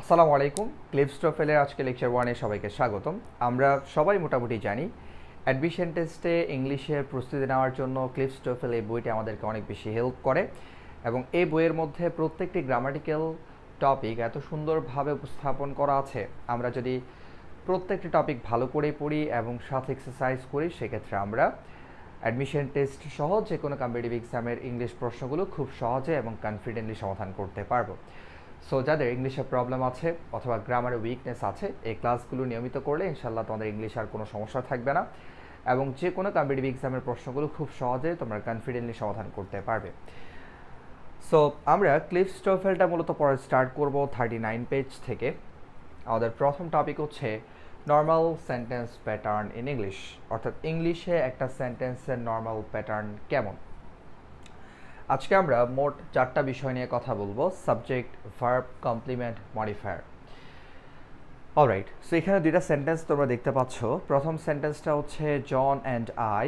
আসসালামু আলাইকুম ক্লিপস্টফেলের আজকে লেকচার ওয়ানে সবাইকে স্বাগতম আমরা সবাই মোটামুটি জানি অ্যাডমিশন টেস্টে ইংলিশের প্রস্তুতি নেওয়ার জন্য ক্লিপস্টফেল এই বইটি আমাদেরকে অনেক বেশি হেল্প করে এবং এই বইয়ের মধ্যে প্রত্যেকটি গ্রামাটিক্যাল টপিক এত সুন্দরভাবে উপস্থাপন করা আছে আমরা যদি প্রত্যেকটি টপিক ভালো করে পড়ি এবং সাথে এক্সারসাইজ করি সেক্ষেত্রে আমরা অ্যাডমিশন টেস্ট সহ যে কোনো কম্পিটিভ এক্সামের ইংলিশ প্রশ্নগুলো খুব সহজে এবং কনফিডেন্টলি সমাধান করতে পারবো সো যাদের ইংলিশে প্রবলেম আছে অথবা গ্রামারে উইকনেস আছে এই ক্লাসগুলো নিয়মিত করলে ইনশাল্লাহ তোমাদের ইংলিশ আর কোনো সমস্যা থাকবে না এবং যে কোনো কম্পিটিভ এক্সামের প্রশ্নগুলো খুব সহজে তোমরা কনফিডেন্টলি সমাধান করতে পারবে সো আমরা ক্লিপ স্টোফেলটা মূলত পরে স্টার্ট করব থার্টি নাইন পেজ থেকে আমাদের প্রথম টপিক হচ্ছে normal sentence pattern in English অর্থাৎ ইংলিশে একটা সেন্টেন্সের নর্মাল প্যাটার্ন কেমন আজকে আমরা মোট চারটা বিষয় নিয়ে কথা বলবো subject verb complement modifier alright so এখানে দুইটা সেন্টেন্স তোমরা দেখতে পাচ্ছ প্রথম সেন্টেন্সটা হচ্ছে John and I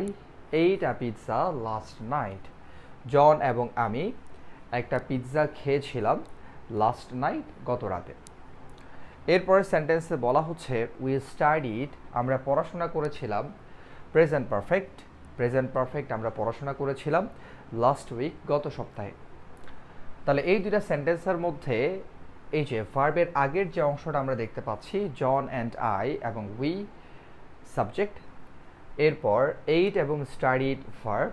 ate a pizza last night John এবং আমি একটা পিৎজা খেয়েছিলাম লাস্ট নাইট গত রাতে এরপরের সেন্টেন্সে বলা হচ্ছে উই স্টাডিড আমরা পড়াশোনা করেছিলাম প্রেজেন্ট পারফেক্ট প্রেজেন্ট পারফেক্ট আমরা পড়াশোনা করেছিলাম লাস্ট উইক গত সপ্তাহে তাহলে এই দুইটা সেন্টেন্সের মধ্যে এই যে ভার্বের আগের যে অংশটা আমরা দেখতে পাচ্ছি জন অ্যান্ড আই এবং উই সাবজেক্ট এরপর এইট এবং স্টাডিড ভার্ব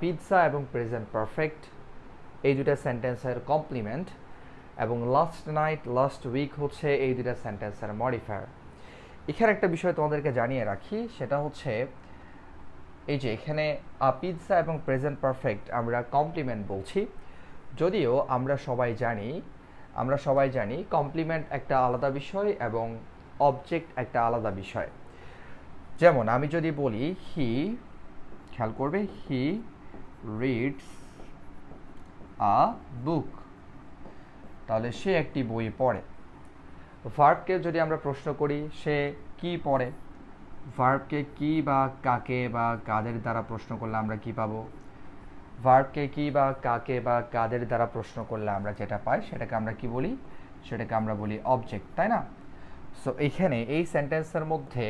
পিৎজা এবং প্রেজেন্ট পারফেক্ট এই দুটা সেন্টেন্সের কমপ্লিমেন্ট এবং লাস্ট নাইট লাস্ট উইক হচ্ছে এই দুটা সেন্টেন্সের মডিফায়ার এখানে একটা বিষয় তোমাদেরকে জানিয়ে রাখি সেটা হচ্ছে এই যে এখানে পিৎজা এবং প্রেজেন্ট পারফেক্ট আমরা কমপ্লিমেন্ট বলছি যদিও আমরা সবাই জানি আমরা সবাই জানি কমপ্লিমেন্ট একটা আলাদা বিষয় এবং অবজেক্ট একটা আলাদা বিষয় যেমন আমি যদি বলি হি খেয়াল করবে হি রিডস আ বুক তাহলে সে একটি বই পড়ে ভার্বকে যদি আমরা প্রশ্ন করি সে কি পড়ে ভার্বকে কি বা কাকে বা কাদের দ্বারা প্রশ্ন করলে আমরা কি পাবো ভার্বকে কি বা কাকে বা কাদের দ্বারা প্রশ্ন করলে আমরা যেটা পাই সেটাকে আমরা কি বলি সেটাকে আমরা বলি অবজেক্ট তাই না সো এখানে এই সেন্টেন্সের মধ্যে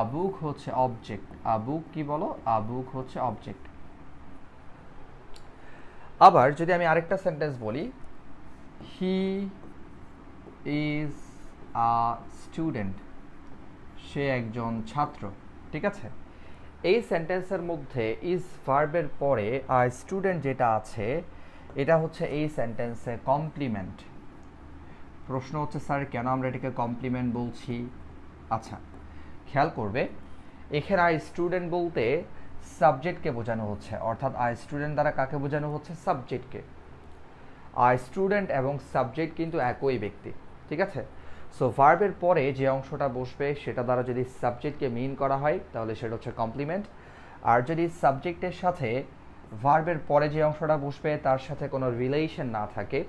আবুক হচ্ছে অবজেক্ট আবুক কি বলো আবুক হচ্ছে অবজেক্ট আবার যদি আমি আরেকটা সেন্টেন্স বলি হি ইজ আ স্টুডেন্ট সে একজন ছাত্র ঠিক আছে এই সেন্টেন্সের মধ্যে ইজ ভার্বের পরে স্টুডেন্ট যেটা আছে এটা হচ্ছে এই সেন্টেন্সে কমপ্লিমেন্ট প্রশ্ন হচ্ছে স্যার কেন আমরা এটাকে কমপ্লিমেন্ট বলছি আচ্ছা খেয়াল করবে এখানে আই স্টুডেন্ট বলতে সাবজেক্টকে বোঝানো হচ্ছে অর্থাৎ আই স্টুডেন্ট দ্বারা কাকে বোঝানো হচ্ছে সাবজেক্টকে আই স্টুডেন্ট এবং সাবজেক্ট কিন্তু একই ব্যক্তি ঠিক আছে সো ভার্বের পরে যে অংশটা বসবে সেটা দ্বারা যদি সাবজেক্টকে মিন করা হয় তাহলে সেটা হচ্ছে কমপ্লিমেন্ট আর যদি সাবজেক্টের সাথে ভার্বের পরে যে অংশটা বসবে তার সাথে কোনো রিলেশন না থাকে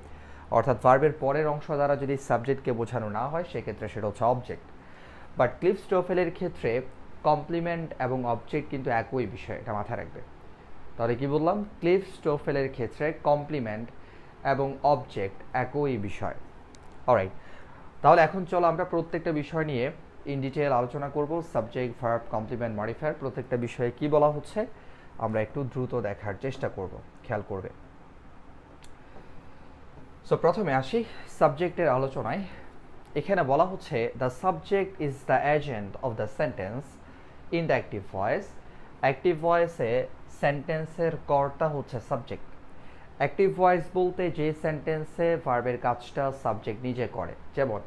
অর্থাৎ ভার্বের পরের অংশ দ্বারা যদি সাবজেক্টকে বোঝানো না হয় সেক্ষেত্রে সেটা হচ্ছে অবজেক্ট বাট ক্লিপ স্টোফেলের ক্ষেত্রে কমপ্লিমেন্ট এবং অবজেক্ট কিন্তু একই বিষয় এটা মাথায় রাখবে তাহলে কি বললাম ক্লিপ স্টোফেলের ক্ষেত্রে কমপ্লিমেন্ট এবং অবজেক্ট একই বিষয় অরাইট তাহলে এখন চলো আমরা প্রত্যেকটা বিষয় নিয়ে ইন ডিটেল আলোচনা করব সাবজেক্ট ভার্ব কমপ্লিমেন্ট মডিফায়ার প্রত্যেকটা বিষয়ে কি বলা হচ্ছে আমরা একটু দ্রুত দেখার চেষ্টা করব খেয়াল করবে সো প্রথমে আসি সাবজেক্টের আলোচনায় এখানে বলা হচ্ছে the subject is the agent of the sentence in the active voice active ভয়েসে সেন্টেন্সের কর্তা হচ্ছে সাবজেক্ট অ্যাক্টিভ ভয়েস বলতে যে সেন্টেন্সে ভার্বের কাজটা সাবজেক্ট নিজে করে যেমন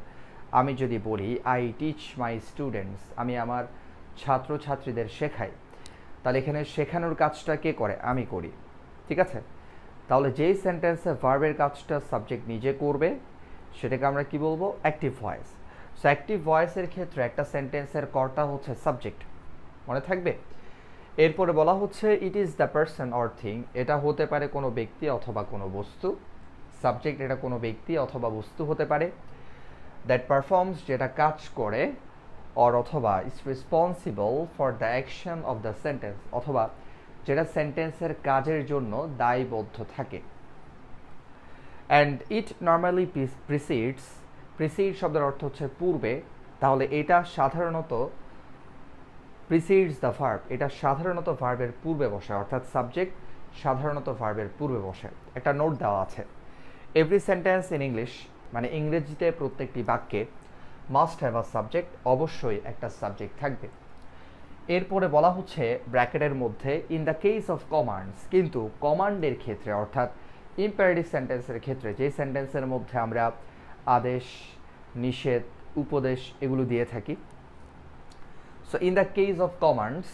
আমি যদি বলি আই টিচ মাই স্টুডেন্টস আমি আমার ছাত্রছাত্রীদের শেখাই তাহলে এখানে শেখানোর কাজটা কে করে আমি করি ঠিক আছে তাহলে যেই সেন্টেন্সে ভার্বের কাজটা সাবজেক্ট নিজে করবে সেটাকে আমরা কি বলবো অ্যাক্টিভ ভয়েস সো অ্যাক্টিভ ভয়েসের ক্ষেত্রে একটা সেন্টেন্সের কর্তা হচ্ছে সাবজেক্ট মনে থাকবে এরপরে বলা হচ্ছে it is the person or thing এটা হতে পারে কোনো ব্যক্তি অথবা কোনো বস্তু সাবজেক্ট এটা কোনো ব্যক্তি অথবা বস্তু হতে পারে দ্যাট পারফর্মস যেটা কাজ করে অর অথবা is responsible for the action of the sentence অথবা যেটা সেন্টেন্সের কাজের জন্য দায়বদ্ধ থাকে and it normally precedes precede শব্দের অর্থ হচ্ছে পূর্বে তাহলে এটা সাধারণত প্রিসিডস দ্য ভার্ব এটা সাধারণত ভার্বের পূর্বে বসায় অর্থাৎ সাবজেক্ট সাধারণত ভার্বের পূর্বে বসে একটা নোট দেওয়া আছে এভরি সেন্টেন্স ইন ইংলিশ মানে ইংরেজিতে প্রত্যেকটি বাক্যে মাস্ট হ্যাভ আ সাবজেক্ট অবশ্যই একটা সাবজেক্ট থাকবে এরপরে বলা হচ্ছে ব্র্যাকেটের মধ্যে in the case of commands কিন্তু কমান্ডের ক্ষেত্রে অর্থাৎ ইম্পারেটিভ সেন্টেন্সের ক্ষেত্রে যে সেন্টেন্সের মধ্যে আমরা আদেশ নিষেধ উপদেশ এগুলো দিয়ে থাকি so in the case of commands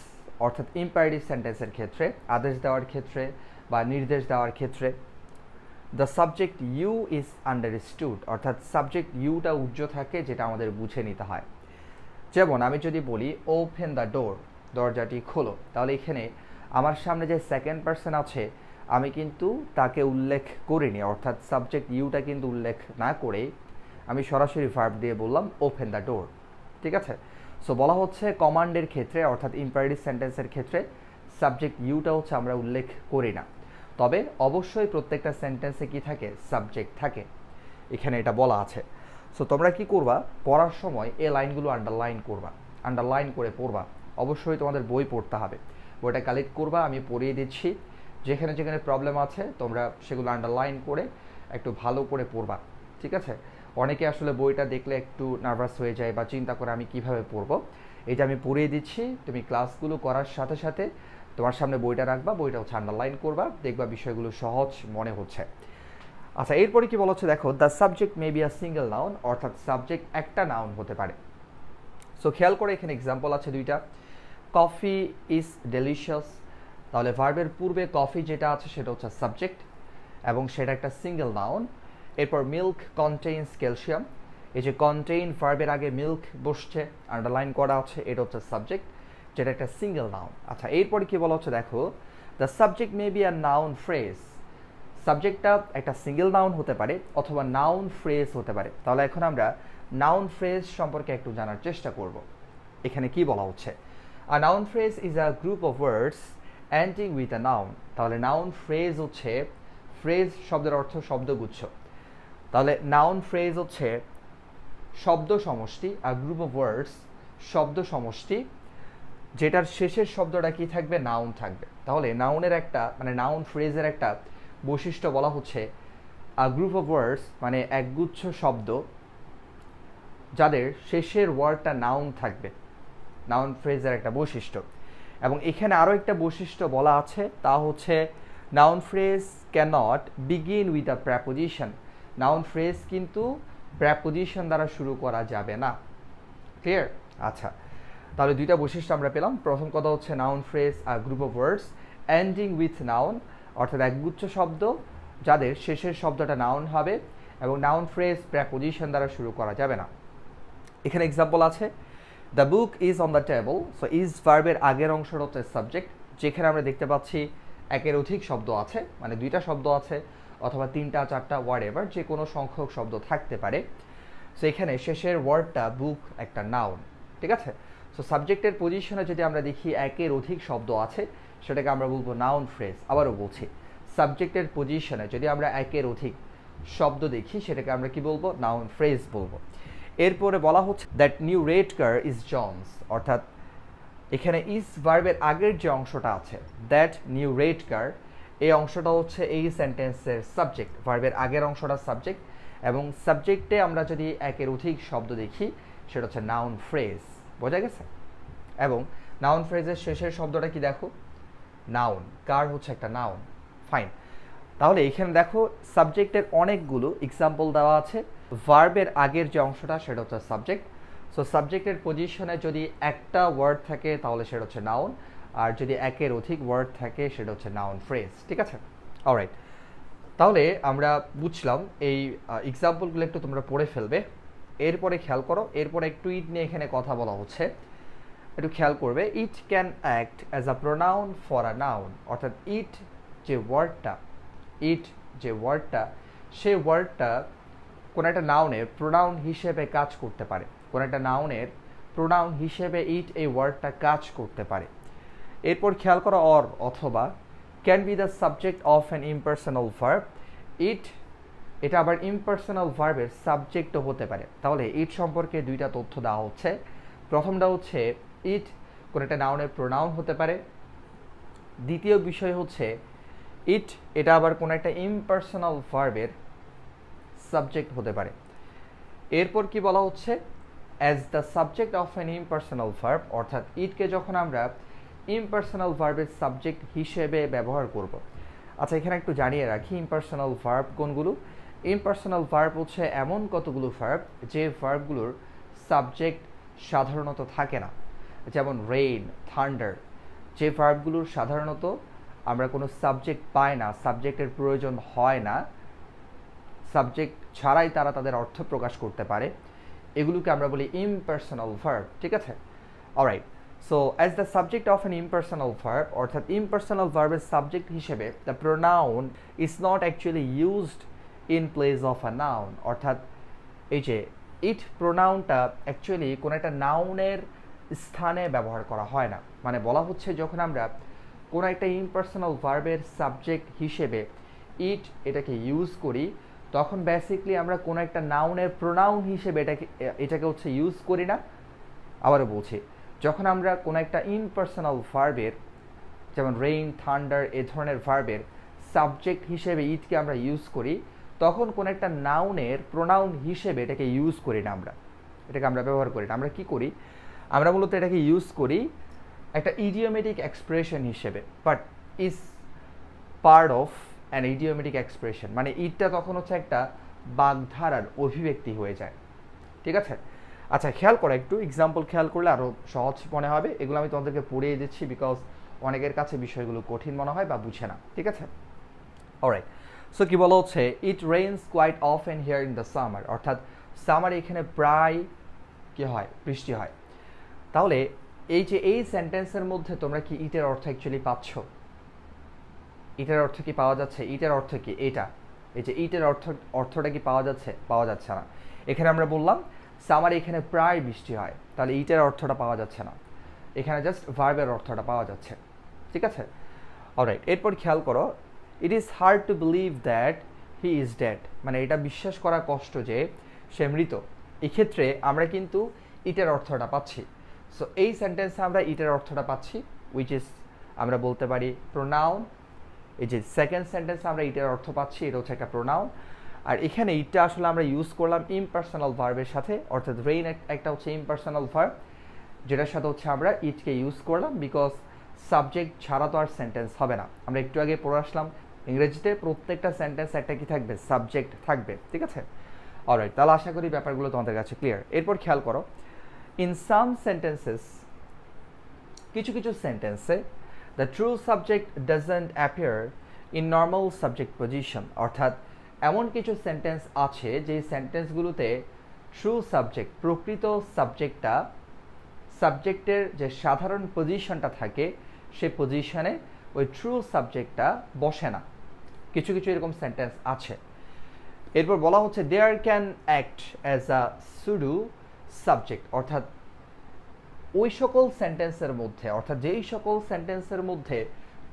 অর্থাৎ ইম্পারেটিভ সেন্টেন্সের ক্ষেত্রে আদেশ দেওয়ার ক্ষেত্রে বা নির্দেশ দেওয়ার ক্ষেত্রে the subject you is understood অর্থাৎ সাবজেক্ট ইউটা উজ্জ্ব থাকে যেটা আমাদের বুঝে নিতে হয় যেমন আমি যদি বলি ওপেন দ্য ডোর দরজাটি খোলো তাহলে এখানে আমার সামনে যে সেকেন্ড পার্সন আছে আমি কিন্তু তাকে উল্লেখ করিনি অর্থাৎ সাবজেক্ট ইউটা কিন্তু উল্লেখ না করে আমি সরাসরি ভার্ব দিয়ে বললাম ওপেন দ্য ডোর ঠিক আছে সো বলা হচ্ছে কমান্ডের ক্ষেত্রে অর্থাৎ ইম্পারেটিভ সেন্টেন্সের ক্ষেত্রে সাবজেক্ট ইউটা হচ্ছে আমরা উল্লেখ করি না তবে অবশ্যই প্রত্যেকটা সেন্টেন্সে কি থাকে সাবজেক্ট থাকে এখানে এটা বলা আছে সো তোমরা কি করবা পড়ার সময় এ লাইনগুলো আন্ডারলাইন করবা আন্ডারলাইন করে পড়বা অবশ্যই তোমাদের বই পড়তে হবে বইটা কালেক্ট করবা আমি পড়িয়ে দিচ্ছি যেখানে যেখানে প্রবলেম আছে তোমরা সেগুলো আন্ডারলাইন করে একটু ভালো করে পড়বা ঠিক আছে অনেকে আসলে বইটা দেখলে একটু নার্ভাস হয়ে যায় বা চিন্তা করে আমি কিভাবে পড়বো এই যে আমি পড়িয়ে দিচ্ছি তুমি ক্লাসগুলো করার সাথে সাথে তোমার সামনে বইটা রাখবা বইটা হচ্ছে আন্ডারলাইন করবা দেখবা বিষয়গুলো সহজ মনে হচ্ছে আচ্ছা এরপরে কি বলা হচ্ছে দেখো the subject may be a single noun অর্থাৎ সাবজেক্ট একটা নাউন হতে পারে সো খেয়াল করে এখানে এক্সাম্পল আছে দুইটা কফি ইজ ডেলিশিয়াস তাহলে ভার্বের পূর্বে কফি যেটা আছে সেটা হচ্ছে সাবজেক্ট এবং সেটা একটা সিঙ্গেল নাউন এরপর মিল্ক কন্টেইনস ক্যালসিয়াম এই যে কন্টেইন ভার্বের আগে মিল্ক বসছে আন্ডারলাইন করা আছে এটা হচ্ছে সাবজেক্ট যেটা একটা সিঙ্গেল নাউন আচ্ছা এরপরে কি বলা হচ্ছে দেখো the subject may be a noun phrase সাবজেক্টটা একটা সিঙ্গেল নাউন হতে পারে অথবা নাউন ফ্রেজ হতে পারে তাহলে এখন আমরা নাউন ফ্রেজ সম্পর্কে একটু জানার চেষ্টা করব এখানে কি বলা হচ্ছে a noun phrase is a group of words ending with a noun তাহলে নাউন ফ্রেজ হচ্ছে ফ্রেজ শব্দের অর্থ শব্দগুচ্ছ তাহলে নাউন ফ্রেজ হচ্ছে শব্দ সমষ্টি আর গ্রুপ অফ ওয়ার্ডস শব্দ সমষ্টি যেটার শেষের শব্দটা কি থাকবে নাউন থাকবে তাহলে নাউনের একটা মানে নাউন ফ্রেজের একটা বৈশিষ্ট্য বলা হচ্ছে আ গ্রুপ অফ ওয়ার্ডস মানে একগুচ্ছ শব্দ যাদের শেষের ওয়ার্ডটা নাউন থাকবে নাউন ফ্রেজের একটা বৈশিষ্ট্য এবং এখানে আরও একটা বৈশিষ্ট্য বলা আছে তা হচ্ছে noun phrase cannot begin with a preposition noun phrase কিন্তু প্র্যাপোজিশন দ্বারা শুরু করা যাবে না ক্লিয়ার আচ্ছা তাহলে দুইটা বৈশিষ্ট্য আমরা পেলাম প্রথম কথা হচ্ছে noun phrase are group of words ending with noun অর্থাৎ একগুচ্ছ শব্দ যাদের শেষের শব্দটা নাউন হবে এবং নাউন ফ্রেজ প্র্যাপোজিশন দ্বারা শুরু করা যাবে না এখানে এক্সাম্পল আছে the book is on the table so is ভার্বের আগের অংশটা হচ্ছে সাবজেক্ট যেখানে আমরা দেখতে পাচ্ছি একের অধিক শব্দ আছে মানে দুইটা শব্দ আছে অথবা তিনটা চারটা ওয়ার্ড এভার যে কোনো সংখ্যক শব্দ থাকতে পারে সো এখানে শেষের ওয়ার্ডটা বুক একটা নাউন ঠিক আছে সো সাবজেক্টের পজিশনে যদি আমরা দেখি একের অধিক শব্দ আছে সেটাকে আমরা বলবো নাউন ফ্রেজ আবারও বলছি সাবজেক্টের পজিশনে যদি আমরা একের অধিক শব্দ দেখি সেটাকে আমরা কি বলবো নাউন ফ্রেজ বলবো এরপরে বলা হচ্ছে that new red car is John's অর্থাৎ এখানে ইজ ভার্বের আগের যে অংশটা আছে দ্যাট নিউ রেড কার এই অংশটা হচ্ছে এই সেন্টেন্সের সাবজেক্ট ভার্বের আগের অংশটা সাবজেক্ট এবং সাবজেক্টে আমরা যদি একের অধিক শব্দ দেখি সেটা হচ্ছে নাউন ফ্রেজ বোঝা গেছে এবং নাউন ফ্রেজের শেষের শব্দটা কি দেখো নাউন কার হচ্ছে একটা নাউন ফাইন তাহলে এখানে দেখো সাবজেক্টের অনেকগুলো এক্সাম্পল দেওয়া আছে ভার্বের আগের যে অংশটা সেটা হচ্ছে সাবজেক্ট সো সাবজেক্টের পজিশনে যদি একটা ওয়ার্ড থাকে তাহলে সেটা হচ্ছে নাউন আর যদি একের অধিক ওয়ার্ড থাকে সেটা হচ্ছে নাউন ফ্রেজ ঠিক আছে অলরাইট তাহলে আমরা বুঝলাম এই এক্সাম্পলগুলো একটু তোমরা পড়ে ফেলবে এরপরে খেয়াল করো এরপরে একটু ইট নিয়ে এখানে কথা বলা হচ্ছে একটু খেয়াল করবে it can act as a pronoun for a noun অর্থাৎ ইট যে ওয়ার্ডটা ইট যে ওয়ার্ডটা সে ওয়ার্ডটা কোনো একটা নাউনের প্রোনাউন হিসেবে কাজ করতে পারে কোনো একটা নাউনের প্রোনাউন হিসেবে ইট এই ওয়ার্ডটা কাজ করতে পারে এরপর খেয়াল করা অর অথবা can be the subject of an impersonal verb it এটা আবার ইম্পার্সোনাল ভার্বের সাবজেক্টও হতে পারে তাহলে ইট সম্পর্কে দুইটা তথ্য দেওয়া হচ্ছে প্রথমটা হচ্ছে ইট কোনো একটা নাউনের প্রোনাউন হতে পারে দ্বিতীয় বিষয় হচ্ছে ইট এটা আবার কোনো একটা ইম্পার্সোনাল ভার্বের সাবজেক্ট হতে পারে এরপর কি বলা হচ্ছে as the subject of an impersonal verb অর্থাৎ ইটকে যখন আমরা ইম্পার্সোনাল ভার্বের সাবজেক্ট হিসেবে ব্যবহার করব আচ্ছা এখানে একটু জানিয়ে রাখি ইম্পার্সোনাল ভার্ব কোনগুলো ইম্পার্সোনাল ভার্ব হচ্ছে এমন কতগুলো ভার্ব যে ভার্বগুলোর সাবজেক্ট সাধারণত থাকে না যেমন রেইন থান্ডার যে ভার্বগুলোর সাধারণত আমরা কোনো সাবজেক্ট পাই না সাবজেক্টের প্রয়োজন হয় না সাবজেক্ট ছাড়াই তারা তাদের অর্থ প্রকাশ করতে পারে এগুলোকে আমরা বলি ইম্পার্সোনাল ভার্ব ঠিক আছে alright So as the subject of an impersonal verb অর্থাৎ impersonal verb সাবজেক্ট হিসেবে the pronoun is not actually used in place of a noun অর্থাৎ এই যে ইট প্রোনাউনটা অ্যাকচুয়ালি কোনো একটা নাউনের স্থানে ব্যবহার করা হয় না মানে বলা হচ্ছে যখন আমরা কোনো একটা ইমপার্সোনাল ভার্বের সাবজেক্ট হিসেবে ইট এটাকে ইউজ করি তখন বেসিকলি আমরা কোনো একটা নাউনের প্রোনাউন হিসেবে এটাকে এটাকে হচ্ছে ইউজ করি না আবারও বলছি যখন আমরা কোনো একটা ইনপার্সোনাল ভার্বের যেমন রেইন থান্ডার এ ধরনের ভার্বের সাবজেক্ট হিসেবে ইটকে আমরা ইউজ করি তখন কোনো একটা নাউনের প্রোনাউন হিসেবে এটাকে ইউজ করি না আমরা এটাকে আমরা ব্যবহার করি না আমরা কি করি আমরা মূলত এটাকে ইউজ করি একটা ইডিওমেটিক এক্সপ্রেশন হিসেবে but is part of an idiomatic expression মানে ইটটা তখন হচ্ছে একটা বাগধারার অভিব্যক্তি হয়ে যায় ঠিক আছে আচ্ছা খেয়াল করো একটু এক্সাম্পল খেয়াল করলে আরও সহজ মনে হবে এগুলো আমি তোমাদেরকে পড়িয়ে দিচ্ছি বিকজ অনেকের কাছে বিষয়গুলো কঠিন মনে হয় বা বুঝে না ঠিক আছে অলরাইট সো কি বলা হচ্ছে ইট রেইনস কোয়াইট অফ অ্যান্ড হিয়ার ইন দ্য সামার অর্থাৎ সামার এখানে প্রায় কি হয় বৃষ্টি হয় তাহলে এই যে এই সেন্টেন্সের মধ্যে তোমরা কি ইটের অর্থ অ্যাকচুয়ালি পাচ্ছ ইটের অর্থ কি পাওয়া যাচ্ছে ইটের অর্থ কি এটা এই যে ইটের অর্থ অর্থটা কি পাওয়া যাচ্ছে পাওয়া যাচ্ছে না এখানে আমরা বললাম সামারে এখানে প্রায় বৃষ্টি হয় তাহলে ইটের অর্থটা পাওয়া যাচ্ছে না এখানে জাস্ট ভার্বের অর্থটা পাওয়া যাচ্ছে ঠিক আছে অলরাইট এরপর খেয়াল করো it is hard to believe that he is dead মানে এটা বিশ্বাস করা কষ্ট যে সে মৃত এক্ষেত্রে আমরা কিন্তু ইটের অর্থটা পাচ্ছি সো এই সেন্টেন্সে আমরা ইটের অর্থটা পাচ্ছি উইচ ইজ আমরা বলতে পারি প্রোনাউন এই যে সেকেন্ড সেন্টেন্সে আমরা ইটের অর্থ পাচ্ছি এটা হচ্ছে একটা প্রোনাউন আর এখানে ইটটা আসলে আমরা ইউজ করলাম ইমপার্সোনাল ভার্বের সাথে অর্থাৎ রেইন একটা হচ্ছে ইমপার্সোনাল ভার্ব যেটার সাথে হচ্ছে আমরা ইটকে ইউজ করলাম বিকজ সাবজেক্ট ছাড়া তো আর সেন্টেন্স হবে না আমরা একটু আগে পড়ে আসলাম ইংরেজিতে প্রত্যেকটা সেন্টেন্স একটা কি থাকবে সাবজেক্ট থাকবে ঠিক আছে রাইট তাহলে আশা করি ব্যাপারগুলো তোমাদের কাছে ক্লিয়ার এরপর খেয়াল করো ইন সাম সেন্টেন্সেস কিছু কিছু সেন্টেন্সে the true subject doesn't appear in normal subject position অর্থাৎ এমন কিছু সেন্টেন্স আছে যে সেন্টেন্সগুলোতে ট্রু সাবজেক্ট প্রকৃত সাবজেক্টটা সাবজেক্টের যে সাধারণ পজিশনটা থাকে সে পজিশনে ওই ট্রু সাবজেক্টটা বসে না কিছু কিছু এরকম সেন্টেন্স আছে এরপর বলা হচ্ছে there can act as a pseudo subject অর্থাৎ ওই সকল সেন্টেন্সের মধ্যে অর্থাৎ যেই সকল সেন্টেন্সের মধ্যে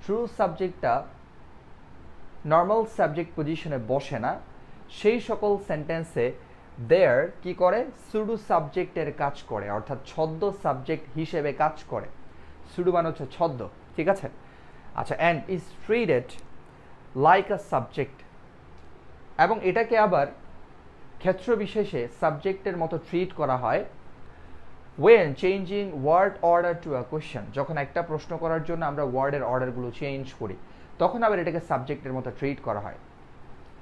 ট্রু সাবজেক্টটা নর্মাল সাবজেক্ট পজিশনে বসে না সেই সকল সেন্টেন্সে দেয়ার কি করে সুডু সাবজেক্টের কাজ করে অর্থাৎ ছদ্ম সাবজেক্ট হিসেবে কাজ করে সুডু মানে হচ্ছে ছদ্ম ঠিক আছে আচ্ছা and is treated like a subject এবং এটাকে আবার ক্ষেত্র বিশেষে সাবজেক্টের মতো ট্রিট করা হয় when changing word order to a question যখন একটা প্রশ্ন করার জন্য আমরা ওয়ার্ডের অর্ডারগুলো চেঞ্জ করি তখন আবার এটাকে সাবজেক্টের মতো ট্রিট করা হয়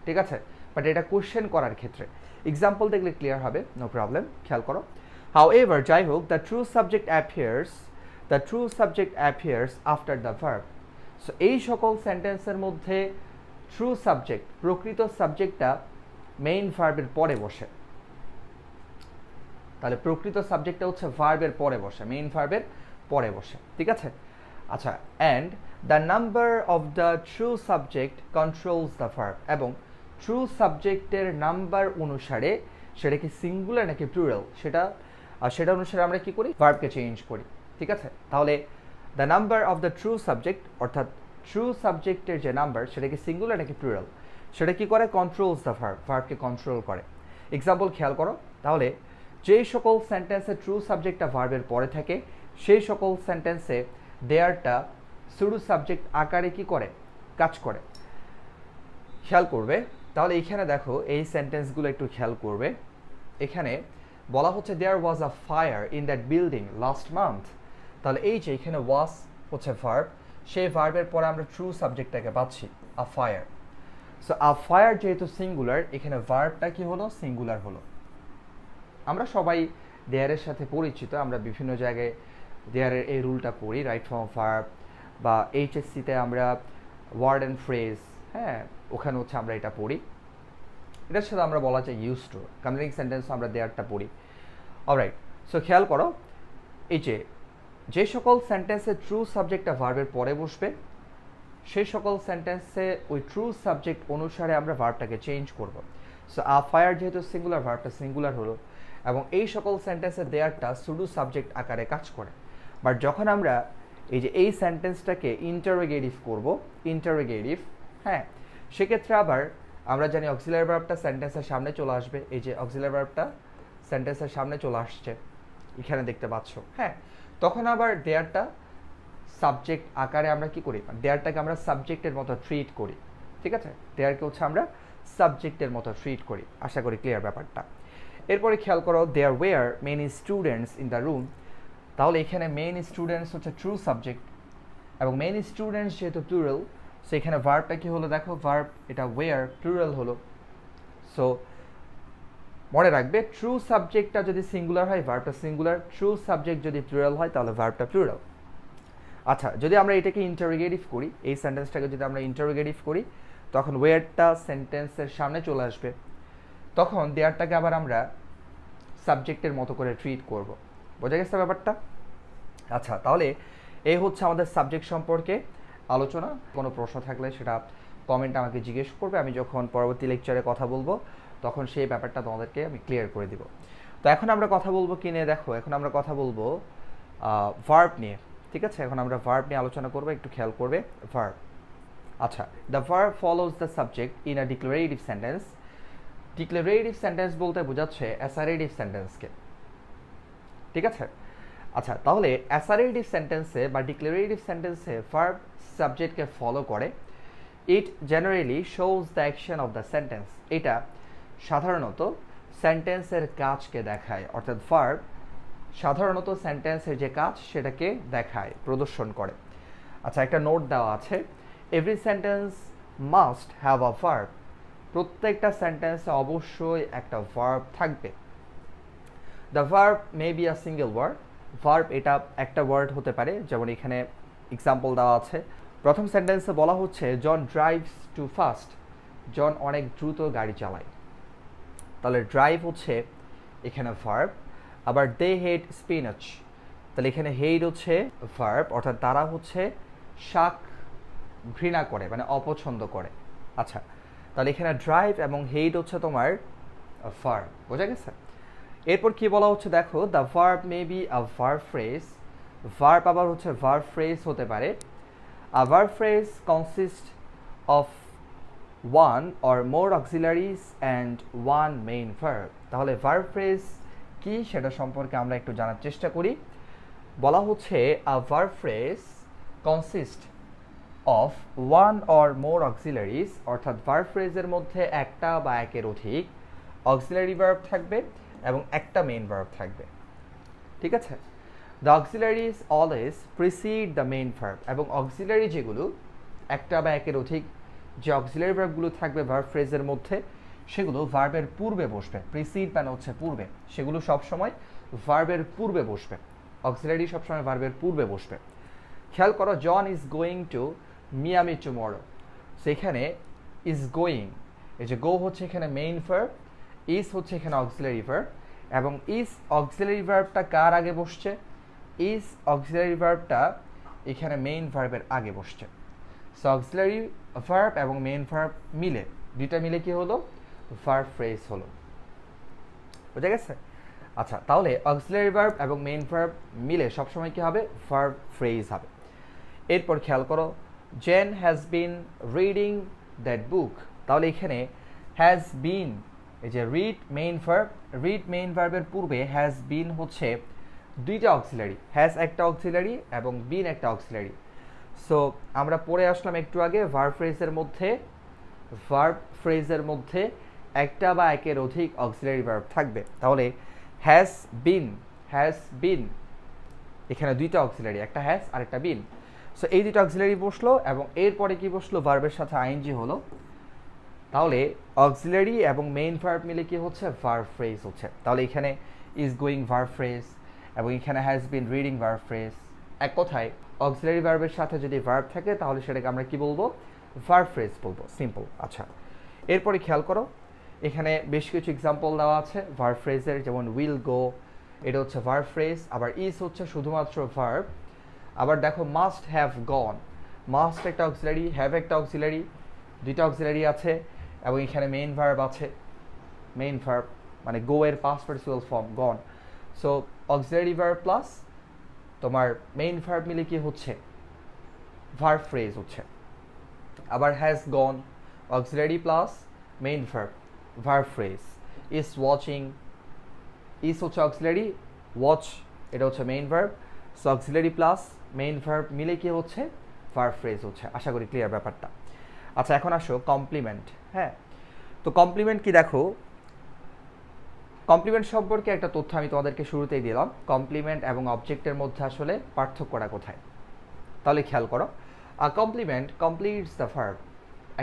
ঠিক আছে বাট এটা কোশ্চেন করার ক্ষেত্রে এক্সাম্পল দেখলে ক্লিয়ার হবে নো প্রবলেম খেয়াল করো হাউ এভার যাই হোক the true subject appears the true subject appears after the verb so এই সকল সেন্টেন্সের মধ্যে ট্রু সাবজেক্ট প্রকৃত সাবজেক্টটা মেইন ভার্বের পরে বসে তাহলে প্রকৃত সাবজেক্টটা হচ্ছে ভার্বের পরে বসে মেইন ভার্বের পরে বসে ঠিক আছে আচ্ছা and the number of the true subject controls the verb এবং ট্রু সাবজেক্টের নাম্বার অনুসারে সেটা কি সিঙ্গুলার নাকি প্লুরাল সেটা সেটা অনুসারে আমরা কি করি ভার্বকে চেঞ্জ করি ঠিক আছে তাহলে the number of the true subject অর্থাৎ ট্রু সাবজেক্টের যে নাম্বার সেটা কি সিঙ্গুলার নাকি প্লুরাল সেটা কি করে কন্ট্রোলস দ্য ভার্ব ভার্বকে কন্ট্রোল করে এক্সাম্পল খেয়াল করো তাহলে যেই সকল সেন্টেন্সে ট্রু সাবজেক্টটা ভার্বের পরে থাকে সেই সকল সেন্টেন্সে দেয়ারটা শুরু সাবজেক্ট আকারে কি করে কাজ করে খেয়াল করবে তাহলে এইখানে দেখো এই সেন্টেন্সগুলো একটু খেয়াল করবে এখানে বলা হচ্ছে there was a fire in that building last month তাহলে এই যে এখানে ওয়াজ হচ্ছে ভার্ব সেই ভার্বের পরে আমরা ট্রু সাবজেক্টটাকে পাচ্ছি a fire so a fire যেহেতু সিঙ্গুলার এখানে ভার্বটা কি হলো সিঙ্গুলার হলো আমরা সবাই দেয়ারের সাথে পরিচিত আমরা বিভিন্ন জায়গায় দেয়ারের এই রুলটা পড়ি রাইট ফর্ম ফার্ভ বা এইচএসসিতে আমরা ওয়ার্ড অ্যান্ড ফ্রেজ হ্যাঁ ওখানে হচ্ছে আমরা এটা পড়ি এটার সাথে আমরা বলা যায় ইউজ টু কমপ্লিটিং সেন্টেন্স আমরা দেয়ারটা পড়ি অলরাইট সো খেয়াল করো এই যে যে সকল সেন্টেন্সে ট্রু সাবজেক্টটা ভার্বের পরে বসবে সেই সকল সেন্টেন্সে ওই ট্রু সাবজেক্ট অনুসারে আমরা ভার্বটাকে চেঞ্জ করব সো আ ফায়ার যেহেতু সিঙ্গুলার ভার্বটা সিঙ্গুলার হলো এবং এই সকল সেন্টেন্সে দেয়ারটা সুডু সাবজেক্ট আকারে কাজ করে বাট যখন আমরা এই যে এই সেন্টেন্সটাকে ইন্টারোগেটিভ করব ইন্টারোগেটিভ হ্যাঁ সেক্ষেত্রে আবার আমরা জানি অক্সিলার ভার্বটা সেন্টেন্সের সামনে চলে আসবে এই যে অক্সিলার ভার্বটা সেন্টেন্সের সামনে চলে আসছে এখানে দেখতে পাচ্ছ হ্যাঁ তখন আবার দেয়ারটা সাবজেক্ট আকারে আমরা কি করি দেয়ারটাকে আমরা সাবজেক্টের মতো ট্রিট করি ঠিক আছে দেয়ারকে হচ্ছে আমরা সাবজেক্টের মতো ট্রিট করি আশা করি ক্লিয়ার ব্যাপারটা এরপরে খেয়াল করো there are many students in the room তাহলে এখানে মেইন স্টুডেন্টস হচ্ছে ট্রু সাবজেক্ট এবং মেইন স্টুডেন্টস যেহেতু প্লুরাল সো এখানে ভার্বটা কী হলো দেখো ভার্ব এটা ওয়েয়ার প্লুরাল হলো সো মনে রাখবে ট্রু সাবজেক্টটা যদি সিঙ্গুলার হয় ভার্বটা সিঙ্গুলার ট্রু সাবজেক্ট যদি প্লুরাল হয় তাহলে ভার্বটা প্লুরাল আচ্ছা যদি আমরা এটাকে ইন্টারোগেটিভ করি এই সেন্টেন্সটাকে যদি আমরা ইন্টারোগেটিভ করি তখন ওয়েয়ারটা সেন্টেন্সের সামনে চলে আসবে তখন দেয়ারটাকে আবার আমরা সাবজেক্টের মতো করে ট্রিট করবো বোঝা গেছে ব্যাপারটা আচ্ছা তাহলে এই হচ্ছে আমাদের সাবজেক্ট সম্পর্কে আলোচনা কোনো প্রশ্ন থাকলে সেটা কমেন্ট আমাকে জিজ্ঞেস করবে আমি যখন পরবর্তী লেকচারে কথা বলবো তখন সেই ব্যাপারটা তোমাদেরকে আমি ক্লিয়ার করে দিব তো এখন আমরা কথা বলবো কি নিয়ে দেখো এখন আমরা কথা বলবো ভার্ব নিয়ে ঠিক আছে এখন আমরা ভার্ব নিয়ে আলোচনা করবো একটু খেয়াল করবে ভার্ব আচ্ছা the verb follows the subject in a declarative sentence declarative sentence বলতে বোঝাচ্ছে অ্যাসারেটিভ সেন্টেন্সকে ঠিক আছে আচ্ছা তাহলে অ্যাসারেটিভ সেন্টেন্সে বা ডিক্লারেটিভ সেন্টেন্সে ফার্ভ সাবজেক্টকে ফলো করে it generally shows the action of the sentence এটা সাধারণত সেন্টেন্সের কাজকে দেখায় অর্থাৎ ফার্ভ সাধারণত সেন্টেন্সের যে কাজ সেটাকে দেখায় প্রদর্শন করে আচ্ছা একটা নোট দেওয়া আছে every sentence must have a ফার্ভ প্রত্যেকটা সেন্টেন্সে অবশ্যই একটা ভার্ব থাকবে the verb may be a single word verb এটা একটা ওয়ার্ড হতে পারে যেমন এখানে এক্সাম্পল দেওয়া আছে প্রথম সেন্টেন্সে বলা হচ্ছে John drives too fast John অনেক দ্রুত গাড়ি চালায় তাহলে ড্রাইভ হচ্ছে এখানে ভার্ব আবার দে হেড স্পিনাচ তাহলে এখানে হেড হচ্ছে ভার্ব অর্থাৎ তারা হচ্ছে শাক ঘৃণা করে মানে অপছন্দ করে আচ্ছা তাহলে এখানে ড্রাইভ এবং হেড হচ্ছে তোমার ভার্ব বোঝা গেছে এরপর কি বলা হচ্ছে দেখো the verb may be a verb phrase verb আবার হচ্ছে ভার ফ্রেজ হতে পারে a verb phrase consist of one or more auxiliaries and one main verb তাহলে ভার ফ্রেজ কি সেটা সম্পর্কে আমরা একটু জানার চেষ্টা করি বলা হচ্ছে a verb phrase consist of one or more auxiliaries অর্থাৎ ভার ফ্রেজের মধ্যে একটা বা একের অধিক অক্সিলারি ভার্ব থাকবে এবং একটা মেইন ভার্ব থাকবে ঠিক আছে the auxiliaries always precede the main verb এবং অক্সিলারি যেগুলো একটা বা একের অধিক যে অক্সিলারি ভার্বগুলো থাকবে ভার্ব ফ্রেজের মধ্যে সেগুলো ভার্বের পূর্বে বসবে প্রিসিড মানে হচ্ছে পূর্বে সেগুলো সবসময় ভার্বের পূর্বে বসবে অক্সিলারি সবসময় ভার্বের পূর্বে বসবে খেয়াল করো John is going to Miami tomorrow সেখানে ইজ গোয়িং এই যে গো হচ্ছে এখানে মেইন ভার্ব ইজ হচ্ছে এখানে অক্সিলারি ভার্ব এবং ইজ অক্সিলারি ভার্বটা কার আগে বসছে ইজ অক্সিলারি ভার্বটা এখানে মেইন ভার্বের আগে বসছে সো অক্সিলারি ভার্ব এবং মেইন ভার্ব মিলে দুইটা মিলে কি হলো ভার্ব ফ্রেজ হলো বুঝা গেছে আচ্ছা তাহলে অক্সিলারি ভার্ব এবং মেইন ভার্ব মিলে সবসময় কি হবে ভার্ব ফ্রেজ হবে এরপর খেয়াল করো Jane has been reading that book তাহলে এখানে হ্যাজ বিন এই যে read main verb read main ভার্বের পূর্বে হ্যাজ বিন হচ্ছে দুইটা অক্সিলারি হ্যাজ একটা অক্সিলারি এবং বিন একটা অক্সিলারি সো আমরা পড়ে আসলাম একটু আগে ভার্ব ফ্রেজের মধ্যে ভার্ব ফ্রেজের মধ্যে একটা বা একের অধিক অক্সিলারি ভার্ব থাকবে তাহলে হ্যাজ বিন হ্যাজ বিন এখানে দুইটা অক্সিলারি একটা হ্যাজ আর একটা বিন সো এই দুইটা অক্সিলারি বসলো এবং এরপরে কি বসলো ভার্বের সাথে আইএনজি হলো তাহলে অক্সিলারি এবং মেইন ভার্ব মিলে কি হচ্ছে ভার্ব ফ্রেজ হচ্ছে তাহলে এখানে ইজ গোয়িং ভার্ব ফ্রেজ এবং এখানে has been reading verb phrase এক কথায় অক্সিলারি ভার্বের সাথে যদি ভার্ব থাকে তাহলে সেটাকে আমরা কি বলবো ভার্ব ফ্রেজ বলবো সিম্পল আচ্ছা এরপরে খেয়াল করো এখানে বেশ কিছু এক্সাম্পল দেওয়া আছে ভার্ব ফ্রেজের যেমন উইল গো এটা হচ্ছে ভার্ব ফ্রেজ আবার ইজ হচ্ছে শুধুমাত্র ভার্ব আবার দেখো মাস্ট হ্যাভ গন মাস্ট একটা অক্সিলারি হ্যাভ একটা অক্সিলারি দুইটা অক্সিলারি আছে এবং এখানে মেইন ভার্ব আছে মেইন ভার্ব মানে গো এর past participle form gone so auxiliary verb plus তোমার মেইন ভার্ব মিলে কি হচ্ছে ভার্ব ফ্রেজ হচ্ছে আবার has gone auxiliary plus main verb verb phrase is watching is হচ্ছে অক্সিলারি ওয়াচ এটা হচ্ছে main verb so auxiliary plus main verb মিলে কি হচ্ছে ভার্ব ফ্রেজ হচ্ছে আশা করি ক্লিয়ার ব্যাপারটা আচ্ছা এখন আসো কমপ্লিমেন্ট হ্যাঁ তো কমপ্লিমেন্ট কি দেখো কমপ্লিমেন্ট সম্পর্কে একটা তথ্য আমি তোমাদেরকে শুরুতেই দিলাম কমপ্লিমেন্ট এবং অবজেক্টের মধ্যে আসলে পার্থক্যটা কোথায় তাহলে খেয়াল করো কমপ্লিমেন্ট কমপ্লিটস দ্য ভার্ব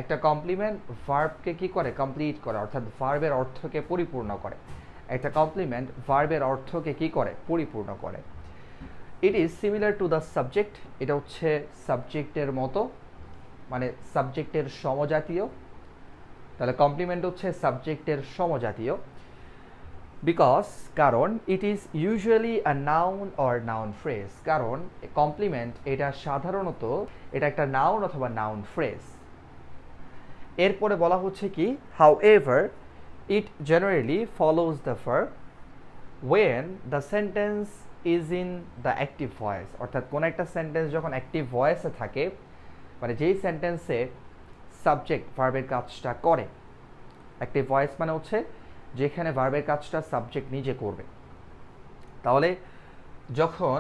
একটা কমপ্লিমেন্ট ভার্বকে কি করে কমপ্লিট করে অর্থাৎ ভার্বের অর্থকে পরিপূর্ণ করে একটা কমপ্লিমেন্ট ভার্বের অর্থকে কি করে পরিপূর্ণ করে it is similar to the subject এটা হচ্ছে সাবজেক্টের মতো মানে সাবজেক্টের সমজাতীয় তাহলে কমপ্লিমেন্ট হচ্ছে সাবজেক্টের সমজাতীয় বিকজ কারণ it is usually a noun or noun phrase কারণ কমপ্লিমেন্ট এটা সাধারণত এটা একটা নাউন অথবা নাউন ফ্রেজ এরপরে বলা হচ্ছে কি however it generally follows the ফার when the sentence is in the active voice অর্থাৎ কোনো একটা সেন্টেন্স যখন অ্যাক্টিভ ভয়েসে থাকে মানে যেই সেন্টেন্সে সাবজেক্ট ভার্বের কাজটা করে অ্যাক্টিভ ভয়েস মানে হচ্ছে যেখানে ভার্বের কাজটা সাবজেক্ট নিজে করবে তাহলে যখন